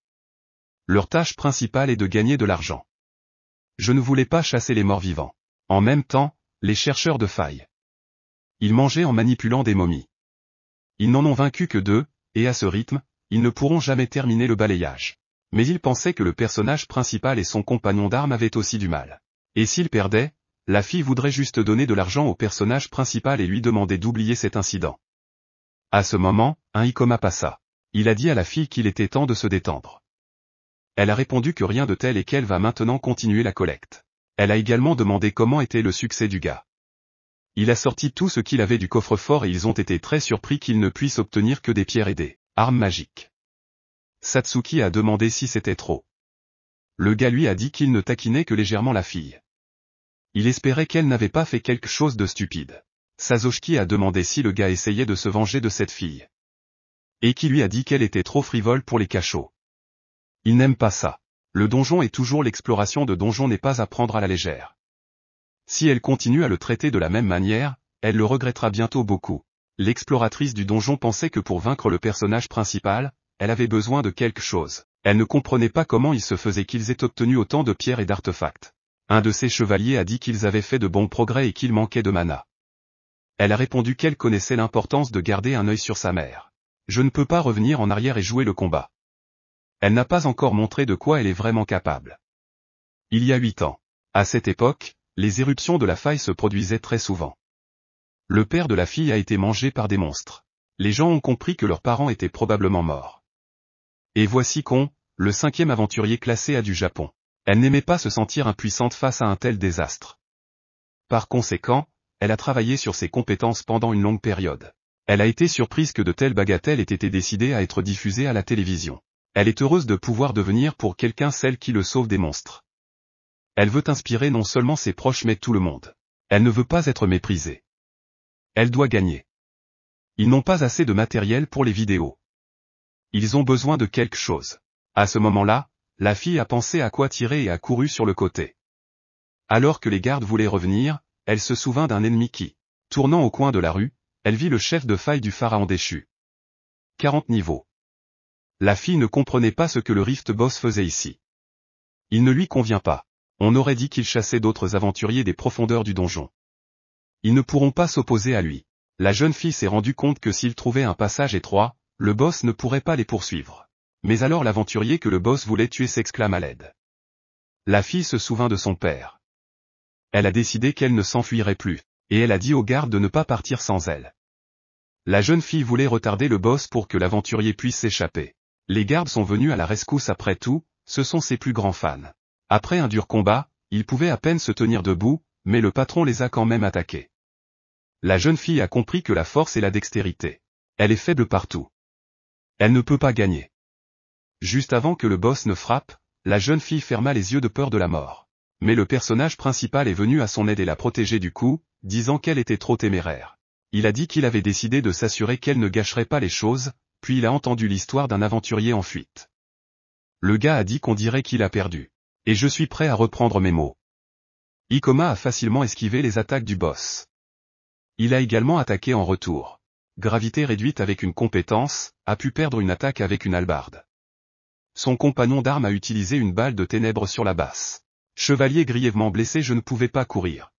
Leur tâche principale est de gagner de l'argent. Je ne voulais pas chasser les morts vivants. En même temps, les chercheurs de failles. Ils mangeaient en manipulant des momies. Ils n'en ont vaincu que deux, et à ce rythme, ils ne pourront jamais terminer le balayage. Mais ils pensaient que le personnage principal et son compagnon d'armes avaient aussi du mal. Et s'ils perdaient, la fille voudrait juste donner de l'argent au personnage principal et lui demander d'oublier cet incident. À ce moment, un icoma passa. Il a dit à la fille qu'il était temps de se détendre elle a répondu que rien de tel et qu'elle va maintenant continuer la collecte. Elle a également demandé comment était le succès du gars. Il a sorti tout ce qu'il avait du coffre-fort et ils ont été très surpris qu'il ne puisse obtenir que des pierres et des armes magiques. Satsuki a demandé si c'était trop. Le gars lui a dit qu'il ne taquinait que légèrement la fille. Il espérait qu'elle n'avait pas fait quelque chose de stupide. Sazoshki a demandé si le gars essayait de se venger de cette fille. Et qui lui a dit qu'elle était trop frivole pour les cachots. Il n'aime pas ça. Le donjon est toujours l'exploration de donjon n'est pas à prendre à la légère. Si elle continue à le traiter de la même manière, elle le regrettera bientôt beaucoup. L'exploratrice du donjon pensait que pour vaincre le personnage principal, elle avait besoin de quelque chose. Elle ne comprenait pas comment il se faisait qu'ils aient obtenu autant de pierres et d'artefacts. Un de ses chevaliers a dit qu'ils avaient fait de bons progrès et qu'il manquait de mana. Elle a répondu qu'elle connaissait l'importance de garder un œil sur sa mère. Je ne peux pas revenir en arrière et jouer le combat. Elle n'a pas encore montré de quoi elle est vraiment capable. Il y a huit ans. À cette époque, les éruptions de la faille se produisaient très souvent. Le père de la fille a été mangé par des monstres. Les gens ont compris que leurs parents étaient probablement morts. Et voici qu'on, le cinquième aventurier classé A du Japon. Elle n'aimait pas se sentir impuissante face à un tel désastre. Par conséquent, elle a travaillé sur ses compétences pendant une longue période. Elle a été surprise que de telles bagatelles aient été décidées à être diffusées à la télévision. Elle est heureuse de pouvoir devenir pour quelqu'un celle qui le sauve des monstres. Elle veut inspirer non seulement ses proches mais tout le monde. Elle ne veut pas être méprisée. Elle doit gagner. Ils n'ont pas assez de matériel pour les vidéos. Ils ont besoin de quelque chose. À ce moment-là, la fille a pensé à quoi tirer et a couru sur le côté. Alors que les gardes voulaient revenir, elle se souvint d'un ennemi qui, tournant au coin de la rue, elle vit le chef de faille du pharaon déchu. 40 niveaux. La fille ne comprenait pas ce que le Rift Boss faisait ici. Il ne lui convient pas. On aurait dit qu'il chassait d'autres aventuriers des profondeurs du donjon. Ils ne pourront pas s'opposer à lui. La jeune fille s'est rendue compte que s'il trouvait un passage étroit, le boss ne pourrait pas les poursuivre. Mais alors l'aventurier que le boss voulait tuer s'exclame à l'aide. La fille se souvint de son père. Elle a décidé qu'elle ne s'enfuirait plus, et elle a dit aux gardes de ne pas partir sans elle. La jeune fille voulait retarder le boss pour que l'aventurier puisse s'échapper. Les gardes sont venus à la rescousse après tout, ce sont ses plus grands fans. Après un dur combat, ils pouvaient à peine se tenir debout, mais le patron les a quand même attaqués. La jeune fille a compris que la force et la dextérité. Elle est faible partout. Elle ne peut pas gagner. Juste avant que le boss ne frappe, la jeune fille ferma les yeux de peur de la mort. Mais le personnage principal est venu à son aide et l'a protégée du coup, disant qu'elle était trop téméraire. Il a dit qu'il avait décidé de s'assurer qu'elle ne gâcherait pas les choses, puis il a entendu l'histoire d'un aventurier en fuite. Le gars a dit qu'on dirait qu'il a perdu. Et je suis prêt à reprendre mes mots. Ikoma a facilement esquivé les attaques du boss. Il a également attaqué en retour. Gravité réduite avec une compétence, a pu perdre une attaque avec une albarde. Son compagnon d'armes a utilisé une balle de ténèbres sur la basse. Chevalier grièvement blessé je ne pouvais pas courir.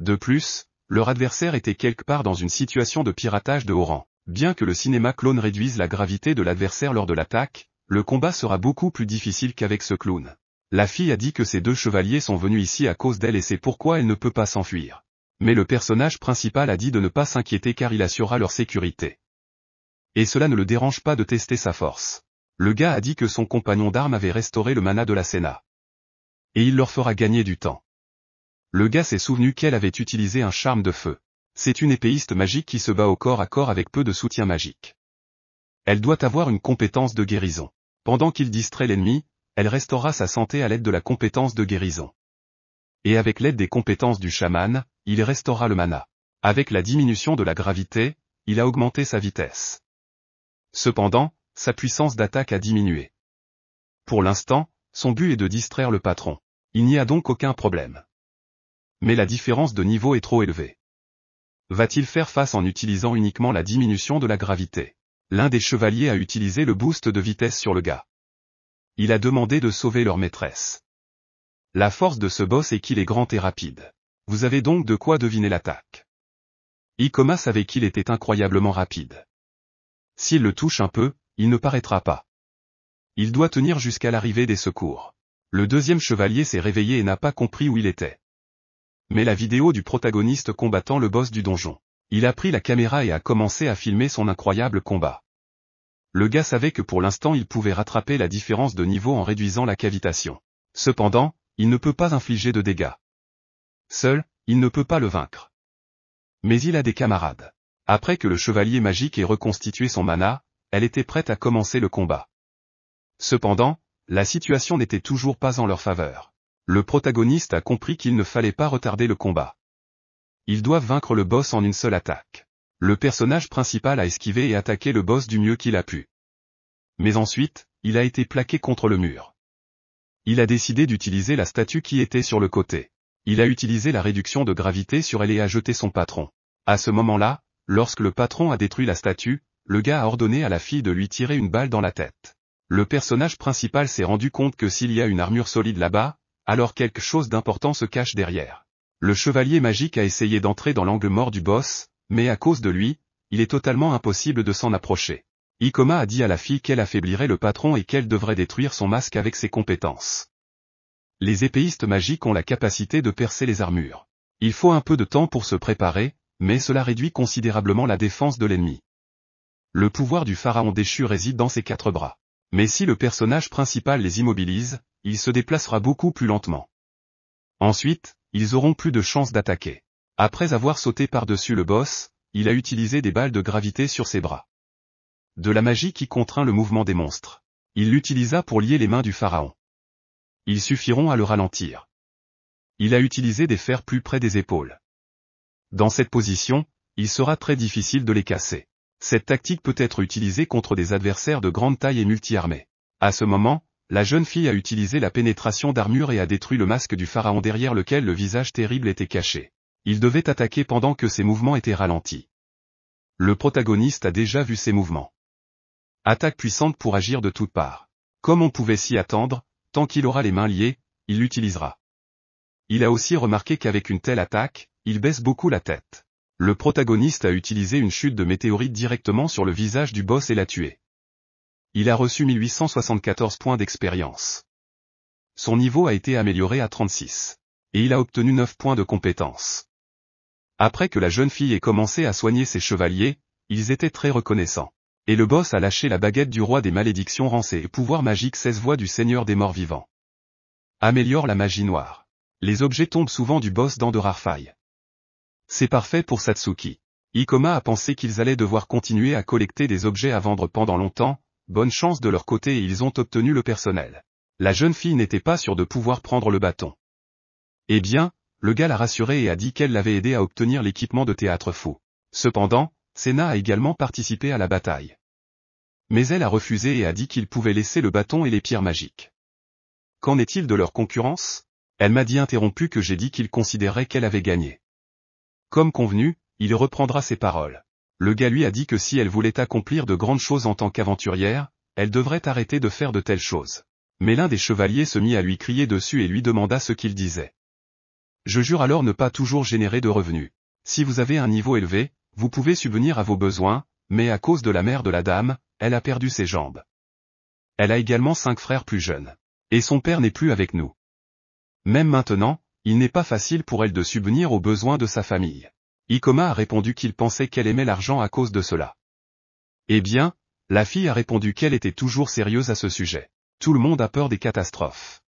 De plus, leur adversaire était quelque part dans une situation de piratage de haut rang. Bien que le cinéma clone réduise la gravité de l'adversaire lors de l'attaque, le combat sera beaucoup plus difficile qu'avec ce clown. La fille a dit que ces deux chevaliers sont venus ici à cause d'elle et c'est pourquoi elle ne peut pas s'enfuir. Mais le personnage principal a dit de ne pas s'inquiéter car il assurera leur sécurité. Et cela ne le dérange pas de tester sa force. Le gars a dit que son compagnon d'armes avait restauré le mana de la Sénat. Et il leur fera gagner du temps. Le gars s'est souvenu qu'elle avait utilisé un charme de feu. C'est une épéiste magique qui se bat au corps à corps avec peu de soutien magique. Elle doit avoir une compétence de guérison. Pendant qu'il distrait l'ennemi, elle restaura sa santé à l'aide de la compétence de guérison. Et avec l'aide des compétences du chaman, il restaura le mana. Avec la diminution de la gravité, il a augmenté sa vitesse. Cependant, sa puissance d'attaque a diminué. Pour l'instant, son but est de distraire le patron. Il n'y a donc aucun problème. Mais la différence de niveau est trop élevée va-t-il faire face en utilisant uniquement la diminution de la gravité L'un des chevaliers a utilisé le boost de vitesse sur le gars. Il a demandé de sauver leur maîtresse. La force de ce boss est qu'il est grand et rapide. Vous avez donc de quoi deviner l'attaque. Ikoma savait qu'il était incroyablement rapide. S'il le touche un peu, il ne paraîtra pas. Il doit tenir jusqu'à l'arrivée des secours. Le deuxième chevalier s'est réveillé et n'a pas compris où il était mais la vidéo du protagoniste combattant le boss du donjon. Il a pris la caméra et a commencé à filmer son incroyable combat. Le gars savait que pour l'instant il pouvait rattraper la différence de niveau en réduisant la cavitation. Cependant, il ne peut pas infliger de dégâts. Seul, il ne peut pas le vaincre. Mais il a des camarades. Après que le chevalier magique ait reconstitué son mana, elle était prête à commencer le combat. Cependant, la situation n'était toujours pas en leur faveur le protagoniste a compris qu'il ne fallait pas retarder le combat. Ils doivent vaincre le boss en une seule attaque. Le personnage principal a esquivé et attaqué le boss du mieux qu'il a pu. Mais ensuite, il a été plaqué contre le mur. Il a décidé d'utiliser la statue qui était sur le côté. Il a utilisé la réduction de gravité sur elle et a jeté son patron. À ce moment-là, lorsque le patron a détruit la statue, le gars a ordonné à la fille de lui tirer une balle dans la tête. Le personnage principal s'est rendu compte que s'il y a une armure solide là-bas, alors quelque chose d'important se cache derrière. Le chevalier magique a essayé d'entrer dans l'angle mort du boss, mais à cause de lui, il est totalement impossible de s'en approcher. Ikoma a dit à la fille qu'elle affaiblirait le patron et qu'elle devrait détruire son masque avec ses compétences. Les épéistes magiques ont la capacité de percer les armures. Il faut un peu de temps pour se préparer, mais cela réduit considérablement la défense de l'ennemi. Le pouvoir du pharaon déchu réside dans ses quatre bras. Mais si le personnage principal les immobilise, il se déplacera beaucoup plus lentement. Ensuite, ils auront plus de chances d'attaquer. Après avoir sauté par-dessus le boss, il a utilisé des balles de gravité sur ses bras. De la magie qui contraint le mouvement des monstres. Il l'utilisa pour lier les mains du pharaon. Ils suffiront à le ralentir. Il a utilisé des fers plus près des épaules. Dans cette position, il sera très difficile de les casser. Cette tactique peut être utilisée contre des adversaires de grande taille et multi-armés. À ce moment, la jeune fille a utilisé la pénétration d'armure et a détruit le masque du pharaon derrière lequel le visage terrible était caché. Il devait attaquer pendant que ses mouvements étaient ralentis. Le protagoniste a déjà vu ses mouvements. Attaque puissante pour agir de toutes parts. Comme on pouvait s'y attendre, tant qu'il aura les mains liées, il l'utilisera. Il a aussi remarqué qu'avec une telle attaque, il baisse beaucoup la tête. Le protagoniste a utilisé une chute de météorite directement sur le visage du boss et l'a tué. Il a reçu 1874 points d'expérience. Son niveau a été amélioré à 36. Et il a obtenu 9 points de compétence. Après que la jeune fille ait commencé à soigner ses chevaliers, ils étaient très reconnaissants. Et le boss a lâché la baguette du roi des malédictions rancées et pouvoir magique 16 voix du seigneur des morts vivants. Améliore la magie noire. Les objets tombent souvent du boss dans de rares failles. C'est parfait pour Satsuki. Ikoma a pensé qu'ils allaient devoir continuer à collecter des objets à vendre pendant longtemps, bonne chance de leur côté et ils ont obtenu le personnel. La jeune fille n'était pas sûre de pouvoir prendre le bâton. Eh bien, le gars l'a rassuré et a dit qu'elle l'avait aidé à obtenir l'équipement de théâtre fou. Cependant, Senna a également participé à la bataille. Mais elle a refusé et a dit qu'il pouvait laisser le bâton et les pierres magiques. Qu'en est-il de leur concurrence Elle m'a dit interrompu que j'ai dit qu'il considérait qu'elle avait gagné. Comme convenu, il reprendra ses paroles. Le gars lui a dit que si elle voulait accomplir de grandes choses en tant qu'aventurière, elle devrait arrêter de faire de telles choses. Mais l'un des chevaliers se mit à lui crier dessus et lui demanda ce qu'il disait. Je jure alors ne pas toujours générer de revenus. Si vous avez un niveau élevé, vous pouvez subvenir à vos besoins, mais à cause de la mère de la dame, elle a perdu ses jambes. Elle a également cinq frères plus jeunes. Et son père n'est plus avec nous. Même maintenant, il n'est pas facile pour elle de subvenir aux besoins de sa famille. Ikoma a répondu qu'il pensait qu'elle aimait l'argent à cause de cela. Eh bien, la fille a répondu qu'elle était toujours sérieuse à ce sujet. Tout le monde a peur des catastrophes.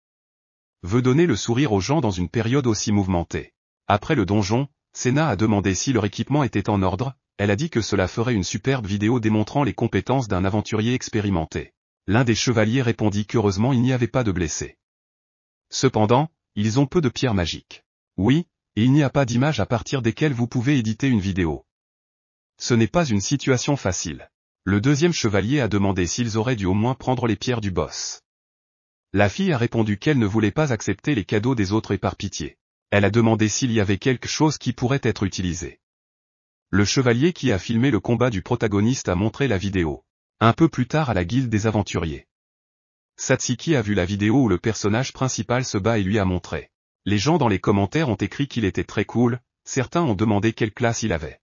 Veut donner le sourire aux gens dans une période aussi mouvementée. Après le donjon, Sena a demandé si leur équipement était en ordre, elle a dit que cela ferait une superbe vidéo démontrant les compétences d'un aventurier expérimenté. L'un des chevaliers répondit qu'heureusement il n'y avait pas de blessés. Cependant, ils ont peu de pierres magiques. Oui, il n'y a pas d'image à partir desquelles vous pouvez éditer une vidéo. Ce n'est pas une situation facile. Le deuxième chevalier a demandé s'ils auraient dû au moins prendre les pierres du boss. La fille a répondu qu'elle ne voulait pas accepter les cadeaux des autres et par pitié. Elle a demandé s'il y avait quelque chose qui pourrait être utilisé. Le chevalier qui a filmé le combat du protagoniste a montré la vidéo. Un peu plus tard à la guilde des aventuriers. Satsuki a vu la vidéo où le personnage principal se bat et lui a montré. Les gens dans les commentaires ont écrit qu'il était très cool, certains ont demandé quelle classe il avait.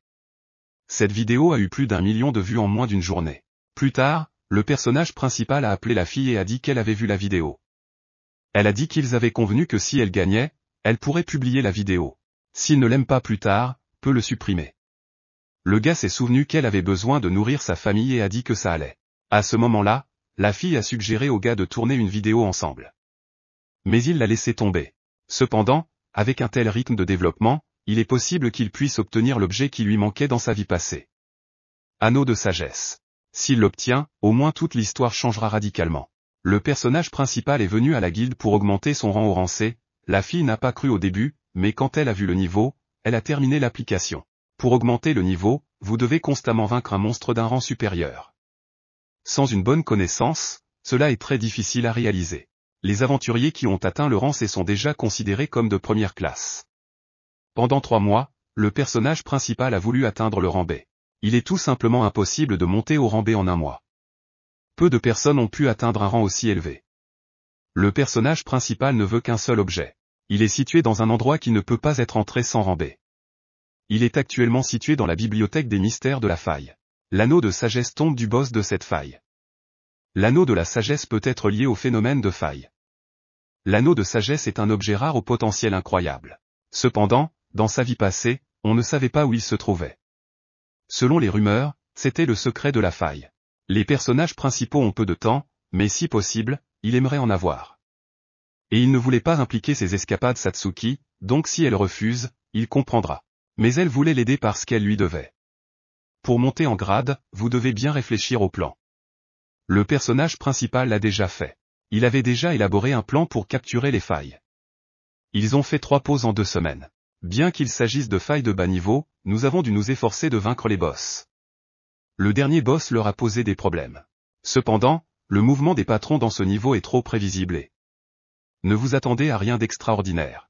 Cette vidéo a eu plus d'un million de vues en moins d'une journée. Plus tard, le personnage principal a appelé la fille et a dit qu'elle avait vu la vidéo. Elle a dit qu'ils avaient convenu que si elle gagnait, elle pourrait publier la vidéo. S'il ne l'aime pas plus tard, peut le supprimer. Le gars s'est souvenu qu'elle avait besoin de nourrir sa famille et a dit que ça allait. À ce moment-là, la fille a suggéré au gars de tourner une vidéo ensemble. Mais il l'a laissé tomber. Cependant, avec un tel rythme de développement, il est possible qu'il puisse obtenir l'objet qui lui manquait dans sa vie passée. Anneau de sagesse. S'il l'obtient, au moins toute l'histoire changera radicalement. Le personnage principal est venu à la guilde pour augmenter son rang au la fille n'a pas cru au début, mais quand elle a vu le niveau, elle a terminé l'application. Pour augmenter le niveau, vous devez constamment vaincre un monstre d'un rang supérieur. Sans une bonne connaissance, cela est très difficile à réaliser les aventuriers qui ont atteint le rang C sont déjà considérés comme de première classe. Pendant trois mois, le personnage principal a voulu atteindre le rang B. Il est tout simplement impossible de monter au rang B en un mois. Peu de personnes ont pu atteindre un rang aussi élevé. Le personnage principal ne veut qu'un seul objet. Il est situé dans un endroit qui ne peut pas être entré sans rang B. Il est actuellement situé dans la bibliothèque des mystères de la faille. L'anneau de sagesse tombe du boss de cette faille. L'anneau de la sagesse peut être lié au phénomène de faille. L'anneau de sagesse est un objet rare au potentiel incroyable. Cependant, dans sa vie passée, on ne savait pas où il se trouvait. Selon les rumeurs, c'était le secret de la faille. Les personnages principaux ont peu de temps, mais si possible, il aimerait en avoir. Et il ne voulait pas impliquer ses escapades Satsuki, donc si elle refuse, il comprendra. Mais elle voulait l'aider parce qu'elle lui devait. Pour monter en grade, vous devez bien réfléchir au plan. Le personnage principal l'a déjà fait. Il avait déjà élaboré un plan pour capturer les failles. Ils ont fait trois pauses en deux semaines. Bien qu'il s'agisse de failles de bas niveau, nous avons dû nous efforcer de vaincre les boss. Le dernier boss leur a posé des problèmes. Cependant, le mouvement des patrons dans ce niveau est trop prévisible ne vous attendez à rien d'extraordinaire.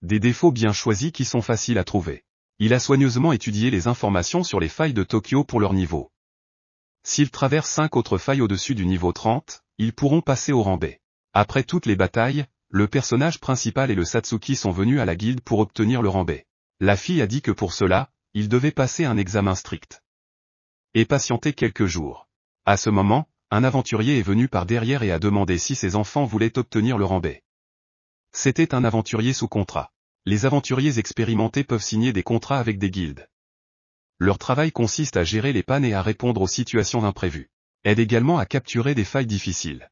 Des défauts bien choisis qui sont faciles à trouver. Il a soigneusement étudié les informations sur les failles de Tokyo pour leur niveau. S'ils traversent cinq autres failles au-dessus du niveau 30, ils pourront passer au rang Après toutes les batailles, le personnage principal et le Satsuki sont venus à la guilde pour obtenir le rang La fille a dit que pour cela, ils devaient passer un examen strict. Et patienter quelques jours. À ce moment, un aventurier est venu par derrière et a demandé si ses enfants voulaient obtenir le rang C'était un aventurier sous contrat. Les aventuriers expérimentés peuvent signer des contrats avec des guildes. Leur travail consiste à gérer les pannes et à répondre aux situations imprévues. Aide également à capturer des failles difficiles.